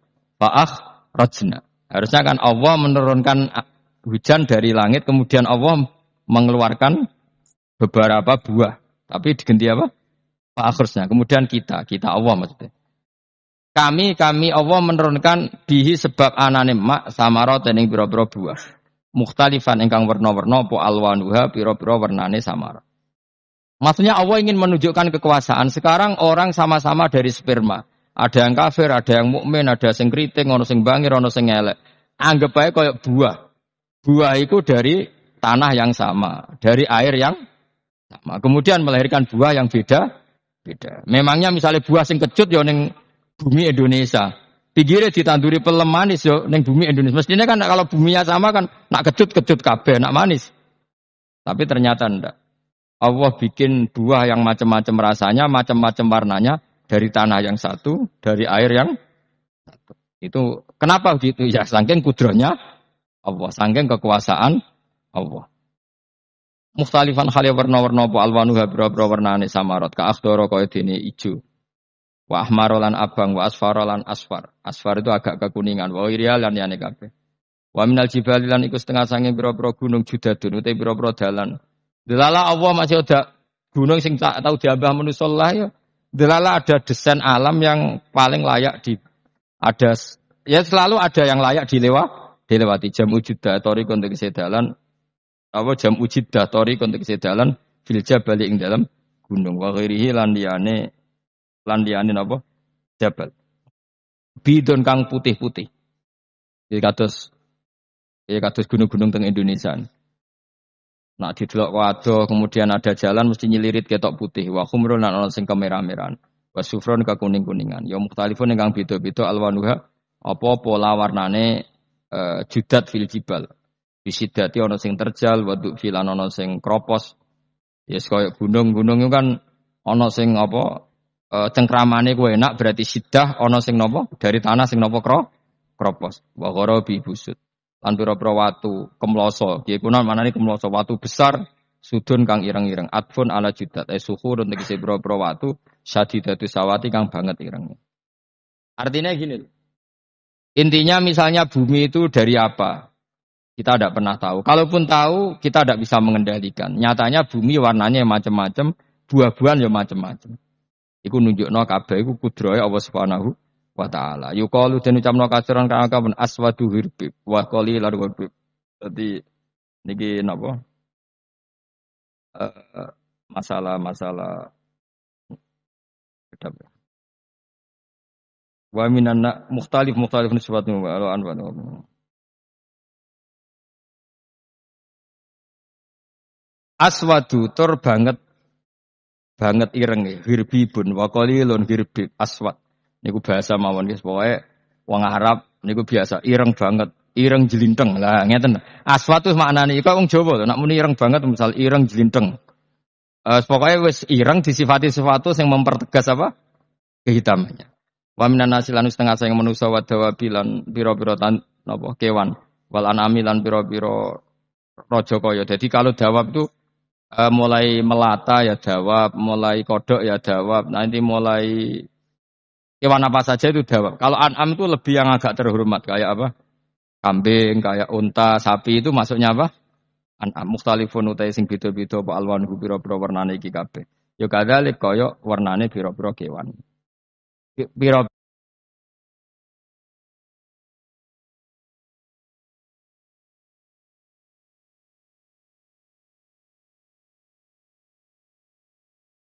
[SPEAKER 2] rojna. Harusnya kan Allah menurunkan hujan dari langit. Kemudian Allah mengeluarkan beberapa buah. Tapi diganti apa? rojna. Kemudian kita. Kita Allah maksudnya. Kami, kami Allah menurunkan bihi sebab anane mak samarot yang biro-biro buah. Mukhtalifan ingkang werna-werna po alwanuha biro-biro warnane samarot. Maksudnya Allah ingin menunjukkan kekuasaan. Sekarang orang sama-sama dari sperma. Ada yang kafir, ada yang mukmin, ada yang kritik, ada yang bangir, ada yang elek. Anggap aja kayak buah. Buah itu dari tanah yang sama, dari air yang sama. Kemudian melahirkan buah yang beda, beda. Memangnya misalnya buah sing kecut ya yang bumi Indonesia. Pikirnya ditanduri pelem manis yo yang bumi Indonesia. Mestinya kan kalau buminya sama kan nak kecut kecut kabeh, nak manis. Tapi ternyata enggak. Allah bikin buah yang macam-macam rasanya, macam-macam warnanya dari tanah yang satu, dari air yang satu. Itu kenapa begitu? Ya saking kudronya Allah, saking kekuasaan Allah. Mukhtalifan khali warna-warna apa alwanuha habra bra warnane samarat ka akhdara kaya dene ijo. Wa ahmarolan abang wa asfarolan asfar. Asfar itu agak kekuningan wa irial lan yane kabeh. Wa minal jibali lan iku setengah sange bra-bra gunung judadun uta bra-bra dalan. Delala Allah masih ada gunung sing tak tahu diambah manusia ya. Delala ada desain alam yang paling layak di ada ya selalu ada yang layak dilewat dilewati jam ujudah datori kontek sedalan apa jam ujud datori kontek sedalan filja balik ing dalam gunung wakirihi landiane landiane apa jabal bidon kang putih-putih ya kados ya kados gunung-gunung teng Indonesia Nah di didelok wado kemudian ada jalan mesti nyelirit ketok putih. Wa khumrun lan ana sing kemerah-merahan. Wa sufron ka kuning-kuningan. Ya mukhtalifun ingkang beda-beda alwanuha apa pola warnane uh, judat fil jibal. Bisidati ana sing terjal, waduk filan ana sing kropos. Ya yes, koyo gunung-gunung itu kan ana sing apa uh, cengkramane kuwi enak berarti sidah ana sing napa dari tanah sing napa kro kropos. Wa gharabi busut lan pira-pira watu kemloso. Kiye kuna manane kemloso watu besar sudun kang ireng-ireng adfun ala judat eh untuk kita pira-pira watu sadidatu sawati kang banget ireng. Artinya gini. Intinya misalnya bumi itu dari apa? Kita tidak pernah tahu. Kalaupun tahu, kita tidak bisa mengendalikan. Nyatanya bumi warnanya macam-macam, buah-buahan ya macam-macam. Iku nunjuk no kabeh iku kudroy Allah Subhanahu wa taala. Yukalu dan ucapna kasiran kang akeh aswadu hirbib wa qalilal hirbib.
[SPEAKER 1] Dadi niki napa? Eh, masalah-masalah kedap. Ya. Wa minan mukhtalif mukhtalif nisbatun wa alu anwan. Aswadu tur banget banget ireng e. hirbibun wa qalilun hirbib aswad Niku
[SPEAKER 2] bahasa mawon guys, pokoknya wong Arab niku biasa ireng banget, ireng jelinteng lah ngeten. Aswat tuh nih kau wong Jawa tuh nak muni ireng banget misal ireng jelinteng. Uh, eh, pokoknya wes ireng disifati sesuatu yang mempertegas apa? kehitamannya. Waminan minan setengah saya yang wa dawabi bilan biro biro tan nopo kewan wal anami lan biro biro rojo koyo Jadi kalau dawab itu uh, mulai melata ya jawab, mulai kodok ya dawab, nanti mulai Hewan ya, apa saja itu dawab. Kalau an'am itu lebih yang agak terhormat. Kayak apa? Kambing, kayak unta, sapi itu maksudnya apa? An'am. Mukhtalifun utai sing bida-bida apa alwan hu biro pira warnane
[SPEAKER 1] iki kabeh. Ya kadalik koyo warnane biro-biro kewan. Pira